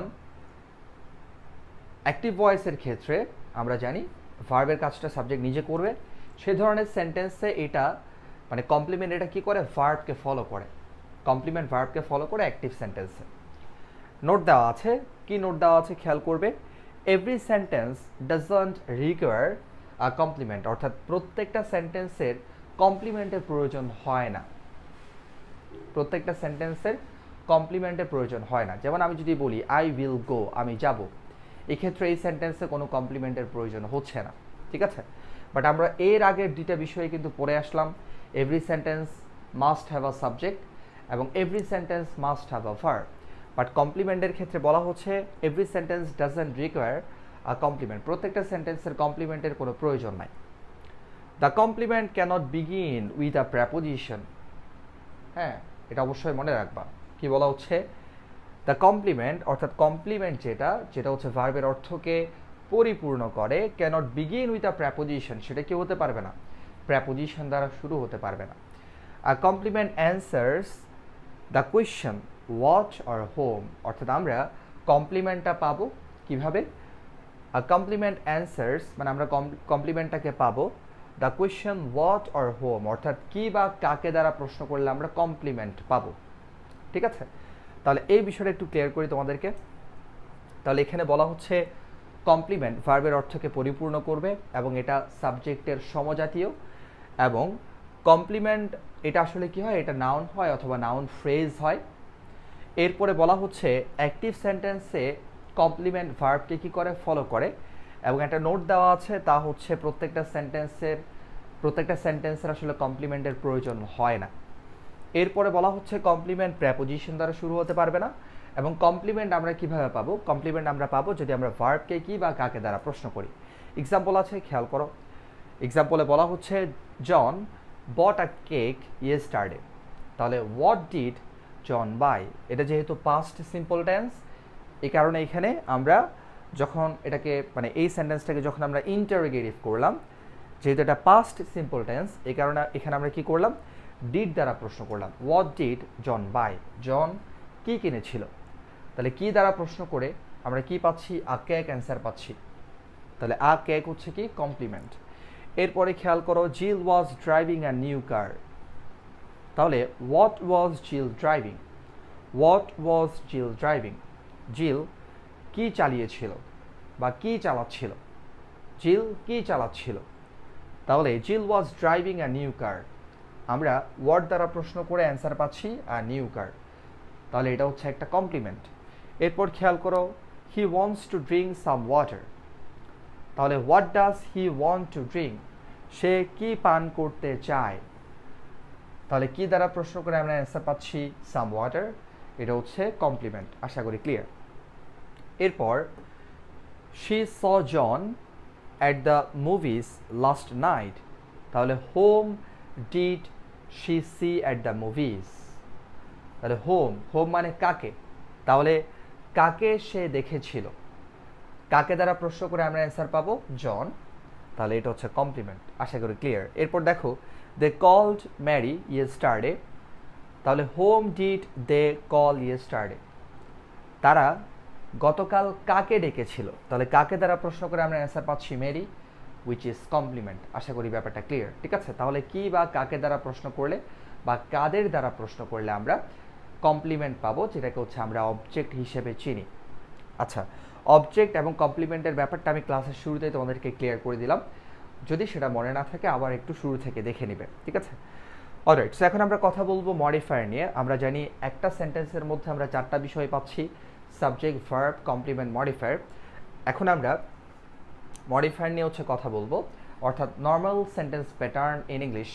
অ্যাক্টিভ ভয়েসের ক্ষেত্রে আমরা জানি ভার্বের কাজটা সাবজেক্ট নিজে করবে সে ধরনের সেন্টেন্সে এটা মানে কমপ্লিমেন্ট এটা কী করে ভার্বকে ফলো করে কমপ্লিমেন্ট ভার্বকে ফলো করে অ্যাক্টিভ সেন্টেন্সে নোট দেওয়া আছে কি নোট দেওয়া আছে খেয়াল করবে every sentence doesn't require complement অর্থাৎ প্রত্যেকটা সেন্টেন্সের কমপ্লিমেন্টের প্রয়োজন হয় না প্রত্যেকটা সেন্টেন্সের কমপ্লিমেন্টের প্রয়োজন হয় না যেমন আমি যদি বলি আই উইল গো আমি যাব এক্ষেত্রে এই সেন্টেন্সে কোনো কমপ্লিমেন্টের প্রয়োজন হচ্ছে না ঠিক আছে বাট আমরা এর আগের দুইটা বিষয়ে কিন্তু পড়ে আসলাম every sentence must have a subject এবং every sentence must have a verb but কমপ্লিমেন্টের ক্ষেত্রে বলা হচ্ছে every sentence doesn't require complement প্রত্যেকটা সেন্টেন্সের কমপ্লিমেন্টের কোনো প্রয়োজন নাই the complement cannot begin with a preposition হ্যাঁ এটা অবশ্যই মনে রাখবা কি বলা হচ্ছে দ্য কমপ্লিমেন্ট অর্থাৎ কমপ্লিমেন্ট যেটা যেটা হচ্ছে ভার্বের অর্থকে পরিপূর্ণ করে cannot begin with a preposition সেটা কি হতে পারবে না প্র্যাপোজিশন দ্বারা শুরু হতে পারবে না আর complement answers the question what or whom অর্থাৎ আমরা কমপ্লিমেন্টটা পাবো কিভাবে কমপ্লিমেন্ট অ্যান্সার্স মানে আমরা কমপ্লিমেন্টটাকে পাবো the question what or whom অর্থাৎ কী বা কাকে দ্বারা প্রশ্ন করলে আমরা কমপ্লিমেন্ট পাবো ঠিক আছে তাহলে এই বিষয়টা একটু ক্লিয়ার করি তোমাদেরকে তাহলে এখানে বলা হচ্ছে কমপ্লিমেন্ট ভার্বের অর্থকে পরিপূর্ণ করবে এবং এটা সাবজেক্টের সমজাতীয় এবং কমপ্লিমেন্ট এটা আসলে কি হয় এটা নাউন হয় অথবা নাউন ফ্রেজ হয় এরপরে বলা হচ্ছে অ্যাক্টিভ সেন্টেন্সে কমপ্লিমেন্ট ভার্বকে কী করে ফলো করে এবং একটা নোট দেওয়া আছে তা হচ্ছে প্রত্যেকটা সেন্টেন্সের প্রত্যেকটা সেন্টেন্সের আসলে কমপ্লিমেন্টের প্রয়োজন হয় না এরপরে বলা হচ্ছে কমপ্লিমেন্ট প্রেপোজিশন দ্বারা শুরু হতে পারবে না এবং কমপ্লিমেন্ট আমরা কিভাবে পাবো কমপ্লিমেন্ট আমরা পাবো যদি আমরা ভার্বকে কি বা কাকে দ্বারা প্রশ্ন করি এক্সাম্পল আছে খেয়াল করো এক্সাম্পলে বলা হচ্ছে John bought a cake yesterday তাহলে হোয়াট ডিড জন বাই এটা যেহেতু পাস্ট সিম্পল টেন্স এই কারণে এখানে আমরা যখন এটাকে মানে এই সেন্টেন্সটাকে যখন আমরা ইন্টারোগেটিভ করলাম যেহেতু এটা পাস্ট সিম্পল টেন্স এই কারণে এখানে আমরা কি করলাম ডিড দ্বারা প্রশ্ন করলাম what did John buy John কি কিনেছিল তাহলে কি দ্বারা প্রশ্ন করে আমরা কি পাচ্ছি আ ক্যাক অ্যান্সার পাচ্ছি তাহলে আ ক্যাক হচ্ছে কি কমপ্লিমেন্ট এরপরে খেয়াল করো Jill was driving an new car তাহলে what was Jill driving what was Jill driving Jill কি চালিয়েছিল বা কি চালাচ্ছিল জিল কি চালাচ্ছিল তাহলে জিল was driving a new car আমরা ওয়ার্ড দ্বারা প্রশ্ন করে অ্যান্সার পাচ্ছি আ নিউ কার তাহলে এটা হচ্ছে একটা কমপ্লিমেন্ট এরপর খেয়াল করো he wants to drink some water তাহলে what does he want to drink সে কি পান করতে চায় তাহলে কি দ্বারা প্রশ্ন করে আমরা অ্যান্সার পাচ্ছি সাম ওয়াটার এটা হচ্ছে কমপ্লিমেন্ট আশা করি ক্লিয়ার এরপর she saw John at the movies last night তাহলে whom did she see at the movies তাহলে হোম হোম মানে কাকে তাহলে কাকে সে দেখেছিল কাকে দ্বারা প্রশ্ন করে আমরা অ্যান্সার পাবো জন তাহলে এটা হচ্ছে কমপ্লিমেন্ট আশা করি ক্লিয়ার এরপর দেখো দে কল্ড ম্যারি ইয়ে স্টারডে তাহলে হোম ডিড দে কল ইয়ে ইয়েস্টারডে তারা গতকাল কাকে ডেকেছিল তাহলে কাকে দ্বারা প্রশ্ন করে আমরা অ্যান্সার পাচ্ছি মেরি উইচ ইজ কমপ্লিমেন্ট আশা করি ব্যাপারটা ক্লিয়ার ঠিক আছে তাহলে কি বা কাকে দ্বারা প্রশ্ন করলে বা কাদের দ্বারা প্রশ্ন করলে আমরা কমপ্লিমেন্ট পাবো যেটাকে হচ্ছে আমরা অবজেক্ট হিসেবে চিনি আচ্ছা অবজেক্ট এবং কমপ্লিমেন্টের ব্যাপারটা আমি ক্লাসের শুরুতে তোমাদেরকে ক্লিয়ার করে দিলাম যদি সেটা মনে না থাকে আবার একটু শুরু থেকে দেখে নেবে ঠিক আছে অলরাইট সো এখন আমরা কথা বলবো মডিফায়ার নিয়ে আমরা জানি একটা সেন্টেন্সের মধ্যে আমরা চারটা বিষয় পাচ্ছি সাবজেক্ট ভার্ব কমপ্লিমেন্ট মডিফায়ার এখন আমরা মডিফায়ার নিয়ে হচ্ছে কথা বলবো অর্থাৎ normal sentence pattern in English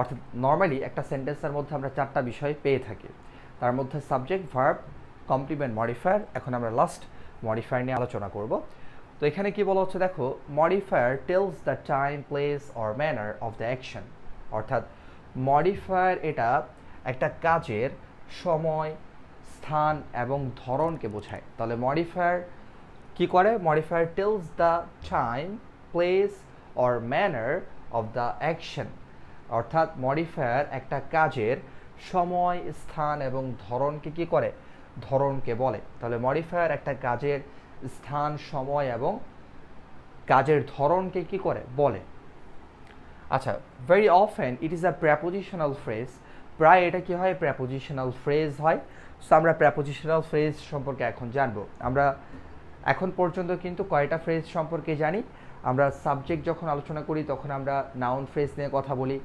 অর্থাৎ নর্মালি একটা সেন্টেন্সের মধ্যে আমরা চারটা বিষয় পেয়ে থাকি তার মধ্যে সাবজেক্ট ভার্ব কমপ্লিমেন্ট মডিফায়ার এখন আমরা লাস্ট মডিফায়ার নিয়ে আলোচনা করব তো এখানে কি বলা হচ্ছে দেখো modifier tells the time place or manner of the action অর্থাৎ মডিফায়ার এটা একটা কাজের সময় স্থান এবং ধরনকে বোঝায় তাহলে মডিফায়ার কি করে modifier tells the time place or manner of the action অর্থাৎ মডিফায়ার একটা কাজের সময় স্থান এবং ধরনকে কি করে ধরনকে বলে তাহলে মডিফায়ার একটা কাজের স্থান সময় এবং কাজের ধরনকে কি করে বলে আচ্ছা very often it is a prepositional phrase প্রায় এটা কি হয় প্র্যাপোজিশনাল ফ্রেজ হয় সো আমরা প্র্যাপোজিশনাল ফ্রেজ সম্পর্কে এখন জানব আমরা এখন পর্যন্ত কিন্তু কয়টা ফ্রেজ সম্পর্কে জানি আমরা সাবজেক্ট যখন আলোচনা করি তখন আমরা নাউন ফ্রেজ নিয়ে কথা বলি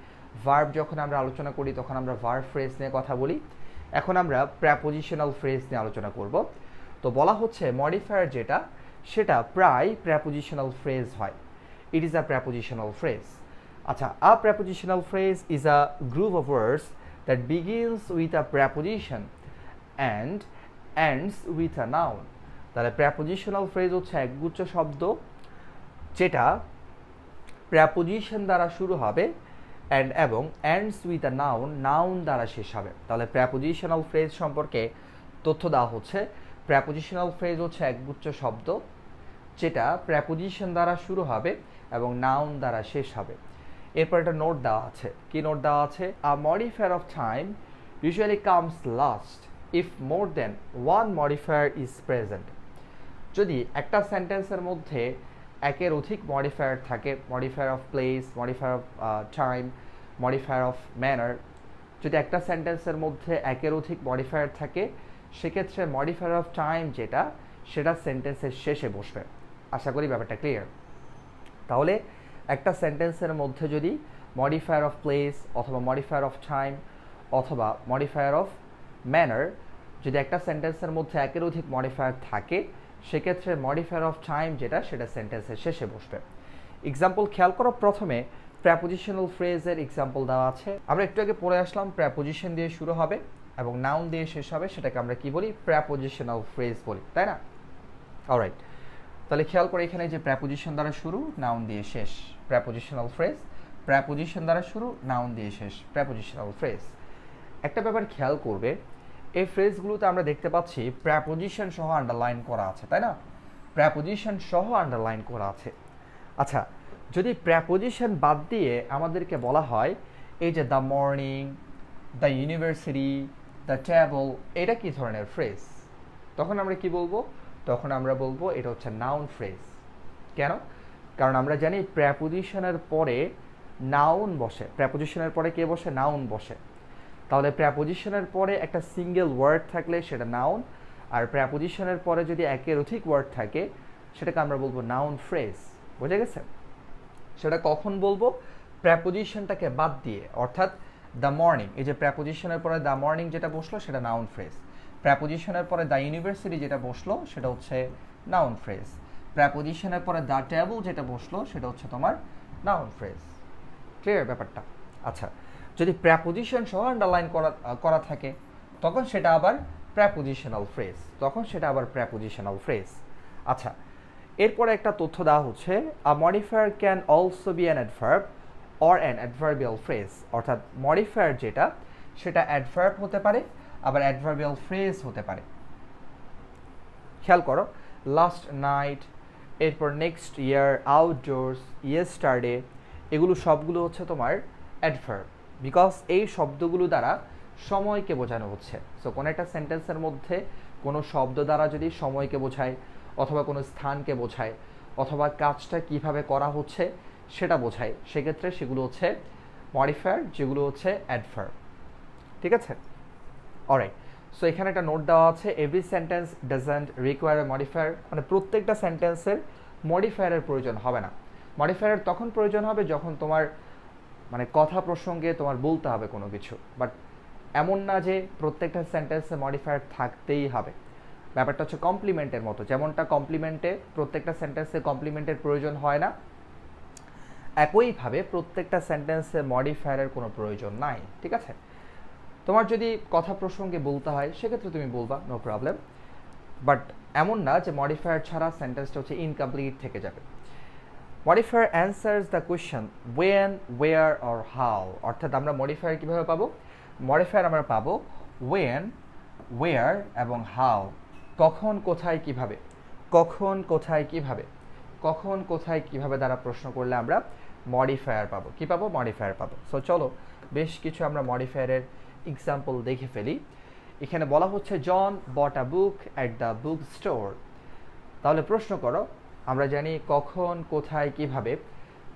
ভার্ব যখন আমরা আলোচনা করি তখন আমরা ভার্ব ফ্রেজ নিয়ে কথা বলি এখন আমরা প্র্যাপোজিশনাল ফ্রেজ নিয়ে আলোচনা করব তো বলা হচ্ছে মডিফায়ার যেটা সেটা প্রায় প্র্যাপোজিশনাল ফ্রেজ হয় ইট ইজ আ প্র্যাপোজিশনাল ফ্রেজ আচ্ছা a prepositional phrase is a group of words that begins with a preposition and ends with a noun তাহলে প্র্যাপোজিশনাল ফ্রেজ হচ্ছে একগুচ্ছ শব্দ যেটা প্র্যাপোজিশন দ্বারা শুরু হবে অ্যান্ড এবং ends with a noun noun দ্বারা শেষ হবে তাহলে প্র্যাপোজিশনাল ফ্রেজ সম্পর্কে তথ্য দেওয়া হচ্ছে প্র্যাপোজিশনাল ফ্রেজ হচ্ছে একগুচ্ছ শব্দ যেটা প্র্যাপোজিশন দ্বারা শুরু হবে এবং নাউন দ্বারা শেষ হবে এরপর একটা নোট দেওয়া আছে কি নোট দেওয়া আছে a modifier of time usually comes last if more than one modifier is present যদি একটা সেন্টেন্সের মধ্যে একের অধিক মডিফায়ার থাকে modifier of place modifier of time modifier of manner যদি একটা সেন্টেন্সের মধ্যে একের অধিক মডিফায়ার থাকে সেক্ষেত্রে মডিফায়ার অফ টাইম যেটা সেটা সেন্টেন্সের শেষে বসবে আশা করি ব্যাপারটা ক্লিয়ার তাহলে একটা সেন্টেন্সের মধ্যে যদি মডিফায়ার অফ প্লেস অথবা মডিফায়ার অফ টাইম অথবা মডিফায়ার অফ ম্যানার যদি একটা সেন্টেন্সের মধ্যে একের অধিক মডিফায়ার থাকে সেক্ষেত্রে মডিফায়ার অফ টাইম যেটা সেটা সেন্টেন্সের শেষে বসবে এক্সাম্পল খেয়াল করো প্রথমে প্র্যাপোজিশনাল ফ্রেজের এক্সাম্পল দেওয়া আছে আমরা একটু আগে পড়ে আসলাম প্র্যাপোজিশন দিয়ে শুরু হবে এবং নাউন দিয়ে শেষ হবে সেটাকে আমরা কি বলি প্র্যাপোজিশনাল ফ্রেজ বলি তাই না অলরাইট তাহলে খেয়াল করে এখানে যে প্র্যাপোজিশন দ্বারা শুরু নাউন দিয়ে শেষ প্র্যাপোজিশনাল ফ্রেজ প্র্যাপোজিশন দ্বারা শুরু নাউন দিয়ে শেষ প্র্যাপোজিশনাল ফ্রেজ একটা ব্যাপার খেয়াল করবে এই ফ্রেজগুলোতে আমরা দেখতে পাচ্ছি প্র্যাপোজিশন সহ আন্ডারলাইন করা আছে তাই না প্র্যাপোজিশন সহ আন্ডারলাইন করা আছে আচ্ছা যদি প্র্যাপোজিশন বাদ দিয়ে আমাদেরকে বলা হয় এই যে the morning the university the table এটা কি ধরনের ফ্রেজ তখন আমরা কি বলবো তখন আমরা বলবো এটা হচ্ছে নাউন ফ্রেজ কেন কারণ আমরা জানি প্র্যাপোজিশনের পরে নাউন বসে প্র্যাপোজিশনের পরে কে বসে নাউন বসে তাহলে প্র্যাপোজিশনের পরে একটা সিঙ্গেল ওয়ার্ড থাকলে সেটা নাউন আর প্র্যাপোজিশনের পরে যদি একের অধিক ওয়ার্ড থাকে সেটাকে আমরা বলবো নাউন ফ্রেজ বুঝে গেছে সেটা কখন বলবো প্র্যাপোজিশনটাকে বাদ দিয়ে অর্থাৎ দ্য মর্নিং এই যে প্র্যাপোজিশনের পরে দ্য মর্নিং যেটা বসলো সেটা নাউন ফ্রেজ প্র্যাপোজিশনের পরে দ্য ইউনিভার্সিটি যেটা বসলো সেটা হচ্ছে নাউন ফ্রেজ প্র্যাপোজিশনের পরে দ্য টেবল যেটা বসলো সেটা হচ্ছে তোমার নাউন ফ্রেজ ক্লিয়ার ব্যাপারটা আচ্ছা যদি প্র্যাপোজিশন সহ আন্ডারলাইন করা করা থাকে তখন সেটা আবার প্র্যাপোজিশনাল ফ্রেজ তখন সেটা আবার প্র্যাপোজিশনাল ফ্রেজ আচ্ছা এরপরে একটা তথ্য দেওয়া হচ্ছে a modifier can also be an adverb or an adverbial phrase অর্থাৎ মডিফায়ার যেটা সেটা অ্যাডভার্ব হতে পারে আবার অ্যাডভার্বিয়াল ফ্রেজ হতে পারে খেয়াল করো লাস্ট নাইট এরপর নেক্সট ইয়ার আউটডোর্স ইয়েস্টারডে এগুলো সবগুলো হচ্ছে তোমার অ্যাডভার্ব বিকজ এই শব্দগুলো দ্বারা সময়কে বোঝানো হচ্ছে সো কোনো একটা সেন্টেন্সের মধ্যে কোনো শব্দ দ্বারা যদি সময়কে বোঝায় অথবা কোনো স্থানকে বোঝায় অথবা কাজটা কিভাবে করা হচ্ছে সেটা বোঝায় সেক্ষেত্রে সেগুলো হচ্ছে মডিফায়ার যেগুলো হচ্ছে অ্যাডভার ঠিক আছে অরে সো এখানে একটা নোট দেওয়া আছে every sentence doesn't require a modifier মানে প্রত্যেকটা সেন্টেন্সের মডিফায়ারের প্রয়োজন হবে না মডিফায়ারের তখন প্রয়োজন হবে যখন তোমার মানে কথা প্রসঙ্গে তোমার বলতে হবে কোনো কিছু বাট এমন না যে প্রত্যেকটা সেন্টেন্সে মডিফায়ার থাকতেই হবে ব্যাপারটা হচ্ছে কমপ্লিমেন্টের মতো যেমনটা কমপ্লিমেন্টে প্রত্যেকটা সেন্টেন্সে কমপ্লিমেন্টের প্রয়োজন হয় না একইভাবে প্রত্যেকটা সেন্টেন্সে মডিফায়ারের কোনো প্রয়োজন নাই ঠিক আছে তোমার যদি কথা প্রসঙ্গে বলতে হয় সেক্ষেত্রে তুমি বলবা নো প্রবলেম বাট এমন না যে মডিফায়ার ছাড়া সেন্টেন্সটা হচ্ছে ইনকমপ্লিট থেকে যাবে modifier answers the question when where or how অর্থাৎ আমরা মডিফায়ার কীভাবে পাবো মডিফায়ার আমরা পাবো ওয়েন ওয়েয়ার এবং হাউ কখন কোথায় কিভাবে কখন কোথায় কিভাবে কখন কোথায় কিভাবে দ্বারা প্রশ্ন করলে আমরা মডিফায়ার পাবো কী পাবো মডিফায়ার পাবো সো চলো বেশ কিছু আমরা মডিফায়ারের এক্সাম্পল দেখে ফেলি এখানে বলা হচ্ছে John bought a book at the book store তাহলে প্রশ্ন করো আমরা জানি কখন কোথায় কিভাবে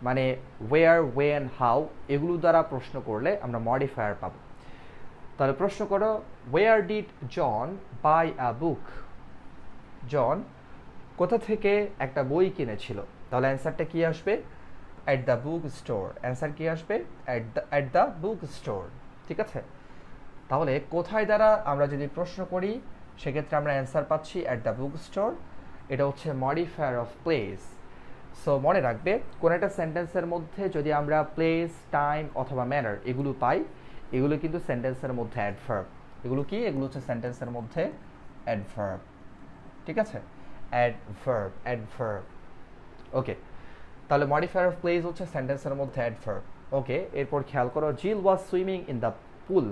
মানে ওয়েয়ার ওয়েন হাউ এগুলো দ্বারা প্রশ্ন করলে আমরা মডিফায়ার পাবো তাহলে প্রশ্ন করো where did John buy a book John কোথা থেকে একটা বই কিনেছিল তাহলে অ্যান্সারটা কি আসবে at the book store answer কি আসবে at the at the book store ঠিক আছে তাহলে কোথায় দ্বারা আমরা যদি প্রশ্ন করি সেক্ষেত্রে আমরা অ্যান্সার পাচ্ছি অ্যাট দ্য বুক স্টোর এটা হচ্ছে মডিফায়ার অফ প্লেস সো মনে রাখবে কোনো একটা সেন্টেন্সের মধ্যে যদি আমরা প্লেস টাইম অথবা ম্যানার এগুলো পাই এগুলো কিন্তু সেন্টেন্সের মধ্যে অ্যাডভার্ব এগুলো কি এগুলো হচ্ছে সেন্টেন্সের মধ্যে অ্যাডভার্ব ঠিক আছে অ্যাডভার্ব অ্যাডভার্ব ওকে তাহলে মডিফায়ার অফ প্লেস হচ্ছে সেন্টেন্সের মধ্যে অ্যাডভার্ব ওকে এরপর খেয়াল করো Jill was swimming in the pool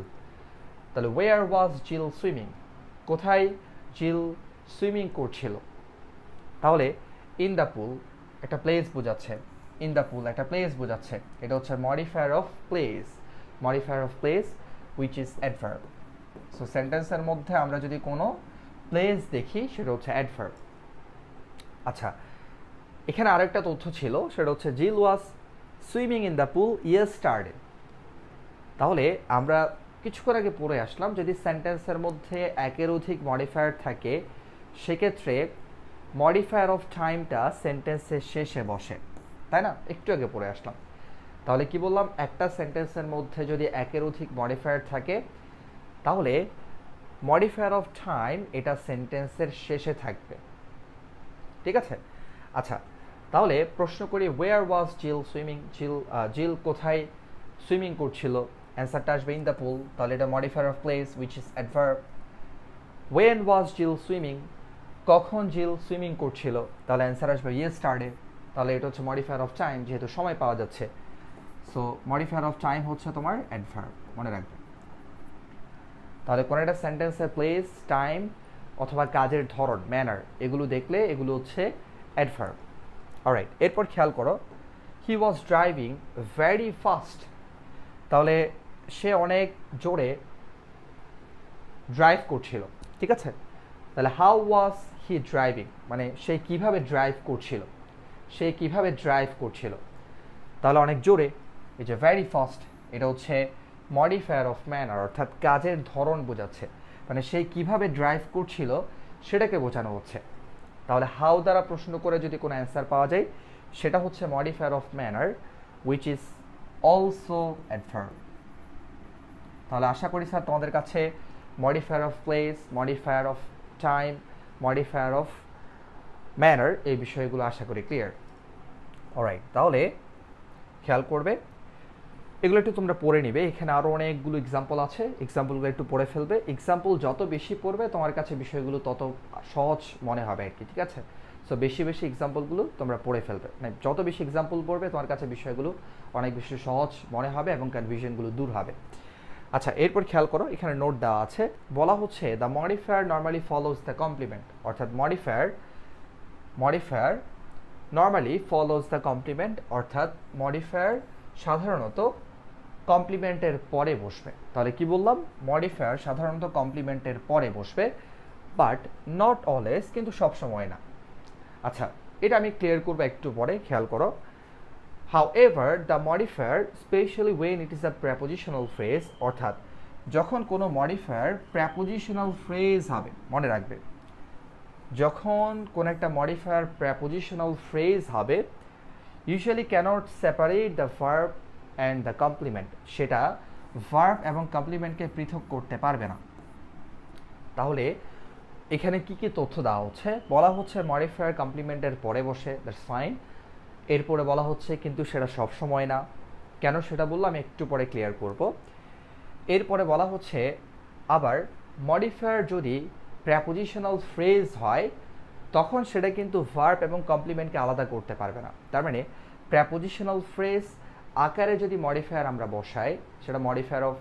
তাহলে ওয়েয়ার ওয়াজ জিল সুইমিং কোথায় জিল সুইমিং করছিল তাহলে ইন দ্য পুল একটা প্লেস বোঝাচ্ছে ইন দ্য পুল একটা প্লেস বোঝাচ্ছে এটা হচ্ছে modifier of place modifier of place which is adverb so সেন্টেন্সের মধ্যে আমরা যদি কোনো প্লেস দেখি সেটা হচ্ছে অ্যাডভার্ব আচ্ছা এখানে আরেকটা তথ্য ছিল সেটা হচ্ছে Jill was swimming in the pool yesterday তাহলে আমরা কিছুক্ষণ আগে পড়ে আসলাম যদি সেন্টেন্সের মধ্যে একের অধিক মডিফায়ার থাকে সেক্ষেত্রে মডিফায়ার অফ টাইমটা সেন্টেন্সের শেষে বসে তাই না একটু আগে পড়ে আসলাম তাহলে কি বললাম একটা সেন্টেন্সের মধ্যে যদি একের অধিক মডিফায়ার থাকে তাহলে মডিফায়ার অফ টাইম এটা সেন্টেন্সের শেষে থাকবে ঠিক আছে আচ্ছা তাহলে প্রশ্ন করি ওয়েয়ার ওয়াজ জিল সুইমিং জিল জিল কোথায় সুইমিং করছিল অ্যান্সারটা আসবে ইন দ্য পুল তাহলে এটা modifier of place which is adverb when was Jill swimming কখন জিল সুইমিং করছিল তাহলে অ্যান্সার আসবে ইয়ে স্টার্ডে তাহলে এটা হচ্ছে মডিফায়ার অফ টাইম যেহেতু সময় পাওয়া যাচ্ছে সো মডিফায়ার অফ টাইম হচ্ছে তোমার অ্যাডভার্ব মনে রাখবে তাহলে কোনো একটা সেন্টেন্সের প্লেস টাইম অথবা কাজের ধরন ম্যানার এগুলো দেখলে এগুলো হচ্ছে অ্যাডভার্ব অলরাইট এরপর খেয়াল করো he was driving very fast তাহলে সে অনেক জোরে ড্রাইভ করছিল ঠিক আছে তাহলে হাউ ওয়াজ হি ড্রাইভিং মানে সে কিভাবে ড্রাইভ করছিল সে কিভাবে ড্রাইভ করছিল তাহলে অনেক জোরে এই যে ভ্যারি ফাস্ট এটা হচ্ছে মডিফায়ার অফ ম্যানার অর্থাৎ কাজের ধরন বোঝাচ্ছে মানে সে কিভাবে ড্রাইভ করছিল সেটাকে বোঝানো হচ্ছে তাহলে হাউ দ্বারা প্রশ্ন করে যদি কোনো অ্যান্সার পাওয়া যায় সেটা হচ্ছে modifier of manner which is also adverb তাহলে আশা করি স্যার তোমাদের কাছে modifier of place modifier of time modifier of manner এই বিষয়গুলো আশা করি ক্লিয়ার অলরাইট তাহলে খেয়াল করবে এগুলো একটু তোমরা পড়ে নিবে এখানে আরও অনেকগুলো এক্সাম্পল আছে এক্সাম্পলগুলো একটু পড়ে ফেলবে এক্সাম্পল যত বেশি পড়বে তোমার কাছে বিষয়গুলো তত সহজ মনে হবে আর কি ঠিক আছে সো বেশি বেশি এক্সাম্পলগুলো তোমরা পড়ে ফেলবে মানে যত বেশি এক্সাম্পল পড়বে তোমার কাছে বিষয়গুলো অনেক বেশি সহজ মনে হবে এবং কনফিউশনগুলো দূর হবে আচ্ছা এরপর খেয়াল করো এখানে নোট দেওয়া আছে বলা হচ্ছে the modifier normally follows the complement অর্থাৎ modifier modifier normally follows the complement অর্থাৎ মডিফায়ার সাধারণত কমপ্লিমেন্টের পরে বসবে তাহলে কি বললাম মডিফায়ার সাধারণত কমপ্লিমেন্টের পরে বসবে বাট নট অলওয়েজ কিন্তু সবসময় না আচ্ছা এটা আমি ক্লিয়ার করবো একটু পরে খেয়াল করো however the modifier specially when it is a prepositional phrase অর্থাৎ যখন কোনো মডিফায়ার প্র্যাপোজিশনাল ফ্রেজ হবে মনে রাখবে যখন কোন একটা মডিফায়ার প্র্যাপোজিশনাল ফ্রেজ হবে usually cannot separate the verb and the complement সেটা ভার্ব এবং কমপ্লিমেন্টকে পৃথক করতে পারবে না তাহলে এখানে কি কি তথ্য দেওয়া হচ্ছে বলা হচ্ছে মডিফায়ার কমপ্লিমেন্টের পরে বসে দ্যাটস ফাইন এরপরে বলা হচ্ছে কিন্তু সেটা সব সময় না কেন সেটা বললো আমি একটু পরে ক্লিয়ার করব এরপরে বলা হচ্ছে আবার মডিফায়ার যদি প্র্যাপোজিশনাল ফ্রেজ হয় তখন সেটা কিন্তু ভার্ব এবং কমপ্লিমেন্টকে আলাদা করতে পারবে না তার মানে প্র্যাপোজিশনাল ফ্রেজ আকারে যদি মডিফায়ার আমরা বসাই সেটা মডিফায়ার অফ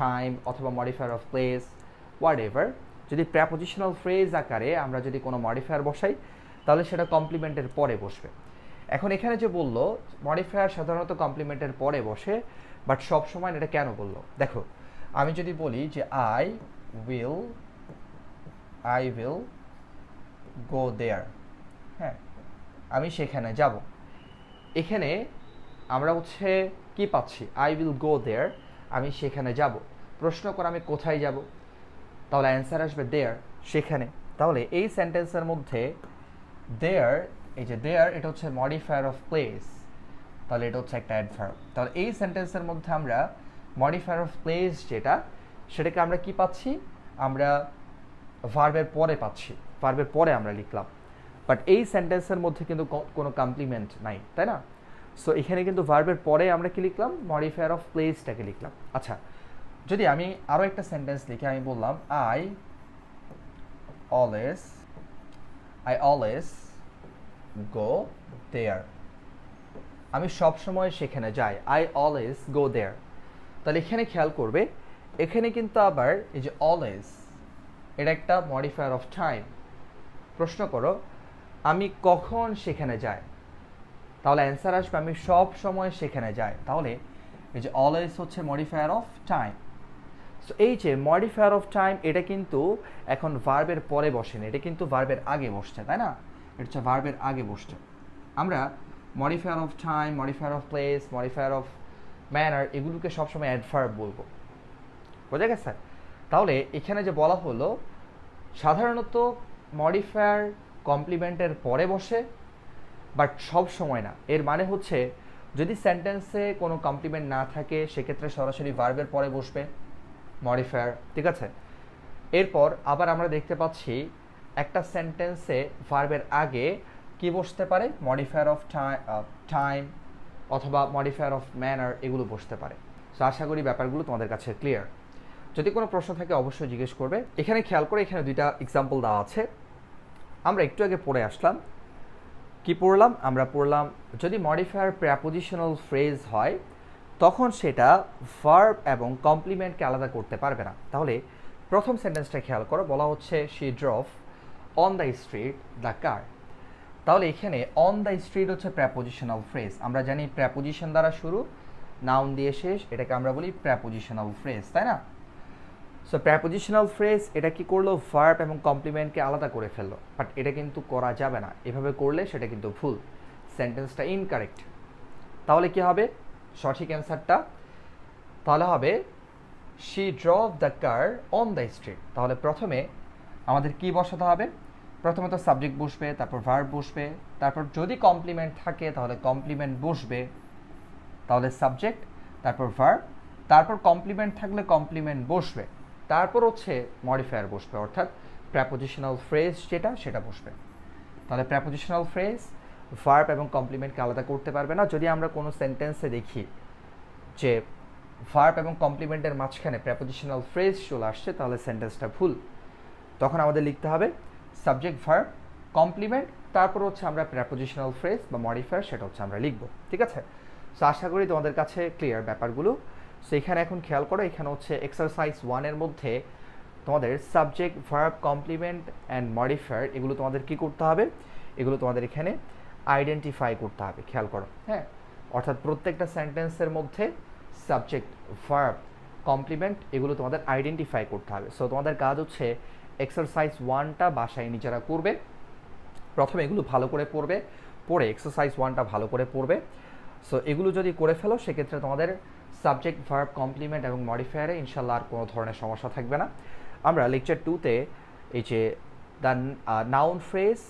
টাইম অথবা modifier of place whatever যদি প্র্যাপোজিশনাল ফ্রেজ আকারে আমরা যদি কোনো মডিফায়ার বসাই তাহলে সেটা কমপ্লিমেন্টের পরে বসবে এখন এখানে যে বললো মডিফায়ার সাধারণত কমপ্লিমেন্টের পরে বসে বাট সব সময় এটা কেন বললো দেখো আমি যদি বলি যে I will I will go there হ্যাঁ আমি সেখানে যাব এখানে আমরা হচ্ছে কি পাচ্ছি আই উইল গো দেয়ার আমি সেখানে যাব প্রশ্ন করে আমি কোথায় যাব তাহলে অ্যান্সার আসবে দেয়ার সেখানে তাহলে এই সেন্টেন্সের মধ্যে দেয়ার এই যে দেয়ার এটা হচ্ছে মডিফায়ার অফ প্লেস তাহলে এটা হচ্ছে একটা অ্যাডভার্ব তাহলে এই সেন্টেন্সের মধ্যে আমরা মডিফায়ার অফ প্লেস যেটা সেটাকে আমরা কি পাচ্ছি আমরা ভার্বের পরে পাচ্ছি ভার্বের পরে আমরা লিখলাম বাট এই সেন্টেন্সের মধ্যে কিন্তু কোনো কমপ্লিমেন্ট নাই তাই না সো এখানে কিন্তু ভার্বের পরে আমরা কি লিখলাম মডিফায়ার অফ প্লেসটাকে লিখলাম আচ্ছা যদি আমি আরও একটা সেন্টেন্স লিখে আমি বললাম I always I always go there আমি সবসময় সেখানে যাই আই অলওয়েজ গো দেয়ার তাহলে এখানে খেয়াল করবে এখানে কিন্তু আবার এই যে অলওয়েজ এটা একটা মডিফায়ার অফ টাইম প্রশ্ন করো আমি কখন সেখানে যাই তাহলে অ্যান্সার আসবে আমি সব সময় সেখানে যাই তাহলে এই যে অলওয়েজ হচ্ছে মডিফায়ার অফ টাইম সো এই যে মডিফায়ার অফ টাইম এটা কিন্তু এখন ভার্বের পরে বসেনি এটা কিন্তু ভার্বের আগে বসছে তাই না এটা হচ্ছে ভার্বের আগে বসছে আমরা modifier of time modifier of place modifier of manner এগুলোকে সবসময় অ্যাডভার্ব বলবো বোঝা গেছে তাহলে এখানে যে বলা হলো সাধারণত মডিফায়ার কমপ্লিমেন্টের পরে বসে বাট সব সময় না এর মানে হচ্ছে যদি সেন্টেন্সে কোনো কমপ্লিমেন্ট না থাকে সেক্ষেত্রে সরাসরি ভার্বের পরে বসবে মডিফায়ার ঠিক আছে এরপর আবার আমরা দেখতে পাচ্ছি একটা সেন্টেন্সে ভার্বের আগে কি বসতে পারে মডিফায়ার অফ টাইম অথবা মডিফায়ার অফ ম্যানার এগুলো বসতে পারে তো আশা করি ব্যাপারগুলো তোমাদের কাছে ক্লিয়ার যদি কোনো প্রশ্ন থাকে অবশ্যই জিজ্ঞেস করবে এখানে খেয়াল করে এখানে দুইটা এক্সাম্পল দেওয়া আছে আমরা একটু আগে পড়ে আসলাম কি পড়লাম আমরা পড়লাম যদি মডিফায়ার প্র্যাপোজিশনাল ফ্রেজ হয় তখন সেটা ভার্ব এবং কমপ্লিমেন্টকে আলাদা করতে পারবে না তাহলে প্রথম সেন্টেন্সটা খেয়াল করো বলা হচ্ছে she drove on the street the car তাহলে এখানে অন দ্য স্ট্রিট হচ্ছে প্র্যাপোজিশন অফ ফ্রেজ আমরা জানি প্র্যাপোজিশন দ্বারা শুরু নাউন দিয়ে শেষ এটাকে আমরা বলি প্র্যাপোজিশন অফ ফ্রেজ তাই না সো প্র্যাপোজিশনাল ফ্রেজ এটা কি করলো ভার্ব এবং কমপ্লিমেন্টকে আলাদা করে ফেললো বাট এটা কিন্তু করা যাবে না এভাবে করলে সেটা কিন্তু ভুল সেন্টেন্সটা ইনকারেক্ট তাহলে কি হবে সঠিক অ্যান্সারটা তাহলে হবে she drove the car on the street তাহলে প্রথমে আমাদের কি বসাতে হবে প্রথমত সাবজেক্ট বসবে তারপর ভার্ব বসবে তারপর যদি কমপ্লিমেন্ট থাকে তাহলে কমপ্লিমেন্ট বসবে তাহলে সাবজেক্ট তারপর ভার্ব তারপর কমপ্লিমেন্ট থাকলে কমপ্লিমেন্ট বসবে তারপর হচ্ছে মডিফায়ার বসবে অর্থাৎ প্র্যাপোজিশনাল ফ্রেজ যেটা সেটা বসবে তাহলে প্র্যাপোজিশনাল ফ্রেজ ভার্ব এবং কমপ্লিমেন্টকে আলাদা করতে পারবে না যদি আমরা কোনো সেন্টেন্সে দেখি যে ভার্ব এবং কমপ্লিমেন্টের মাঝখানে প্র্যাপোজিশনাল ফ্রেজ চলে আসছে তাহলে সেন্টেন্সটা ভুল তখন আমাদের লিখতে হবে সাবজেক্ট ভার্ব কমপ্লিমেন্ট তারপর হচ্ছে আমরা প্র্যাপোজিশনাল ফ্রেজ বা মডিফায়ার সেটা হচ্ছে আমরা লিখব ঠিক আছে সো আশা করি তোমাদের কাছে ক্লিয়ার ব্যাপারগুলো সো এখানে এখন খেয়াল করো এখানে হচ্ছে এক্সারসাইজ ওয়ানের মধ্যে তোমাদের subject verb complement and modifier এগুলো তোমাদের কি করতে হবে এগুলো তোমাদের এখানে আইডেন্টিফাই করতে হবে খেয়াল করো হ্যাঁ অর্থাৎ প্রত্যেকটা সেন্টেন্সের মধ্যে সাবজেক্ট ভার্ব কমপ্লিমেন্ট এগুলো তোমাদের আইডেন্টিফাই করতে হবে সো তোমাদের কাজ হচ্ছে এক্সারসাইজ ওয়ানটা বাসায় নিজেরা করবে প্রথমে এগুলো ভালো করে পড়বে পড়ে এক্সারসাইজ ওয়ানটা ভালো করে পড়বে সো এগুলো যদি করে ফেলো সেক্ষেত্রে তোমাদের সাবজেক্ট ভার্ব কমপ্লিমেন্ট এবং মডিফায়ারে ইনশাল্লাহ আর কোনো ধরনের সমস্যা থাকবে না আমরা লেকচার টুতে এই যে দ্য নাউন ফ্রেস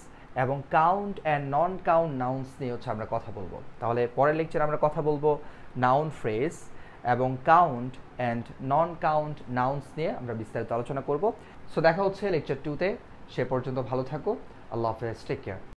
এবং count and non count nouns নিয়ে হচ্ছে আমরা কথা বলবো তাহলে পরের লেকচারে আমরা কথা বলবো নাউন ফ্রেজ এবং count and non count nouns নিয়ে আমরা বিস্তারিত আলোচনা করবো সো দেখা হচ্ছে লেকচার টুতে সে পর্যন্ত ভালো থাকো আল্লাহ হাফেজ টেক কেয়ার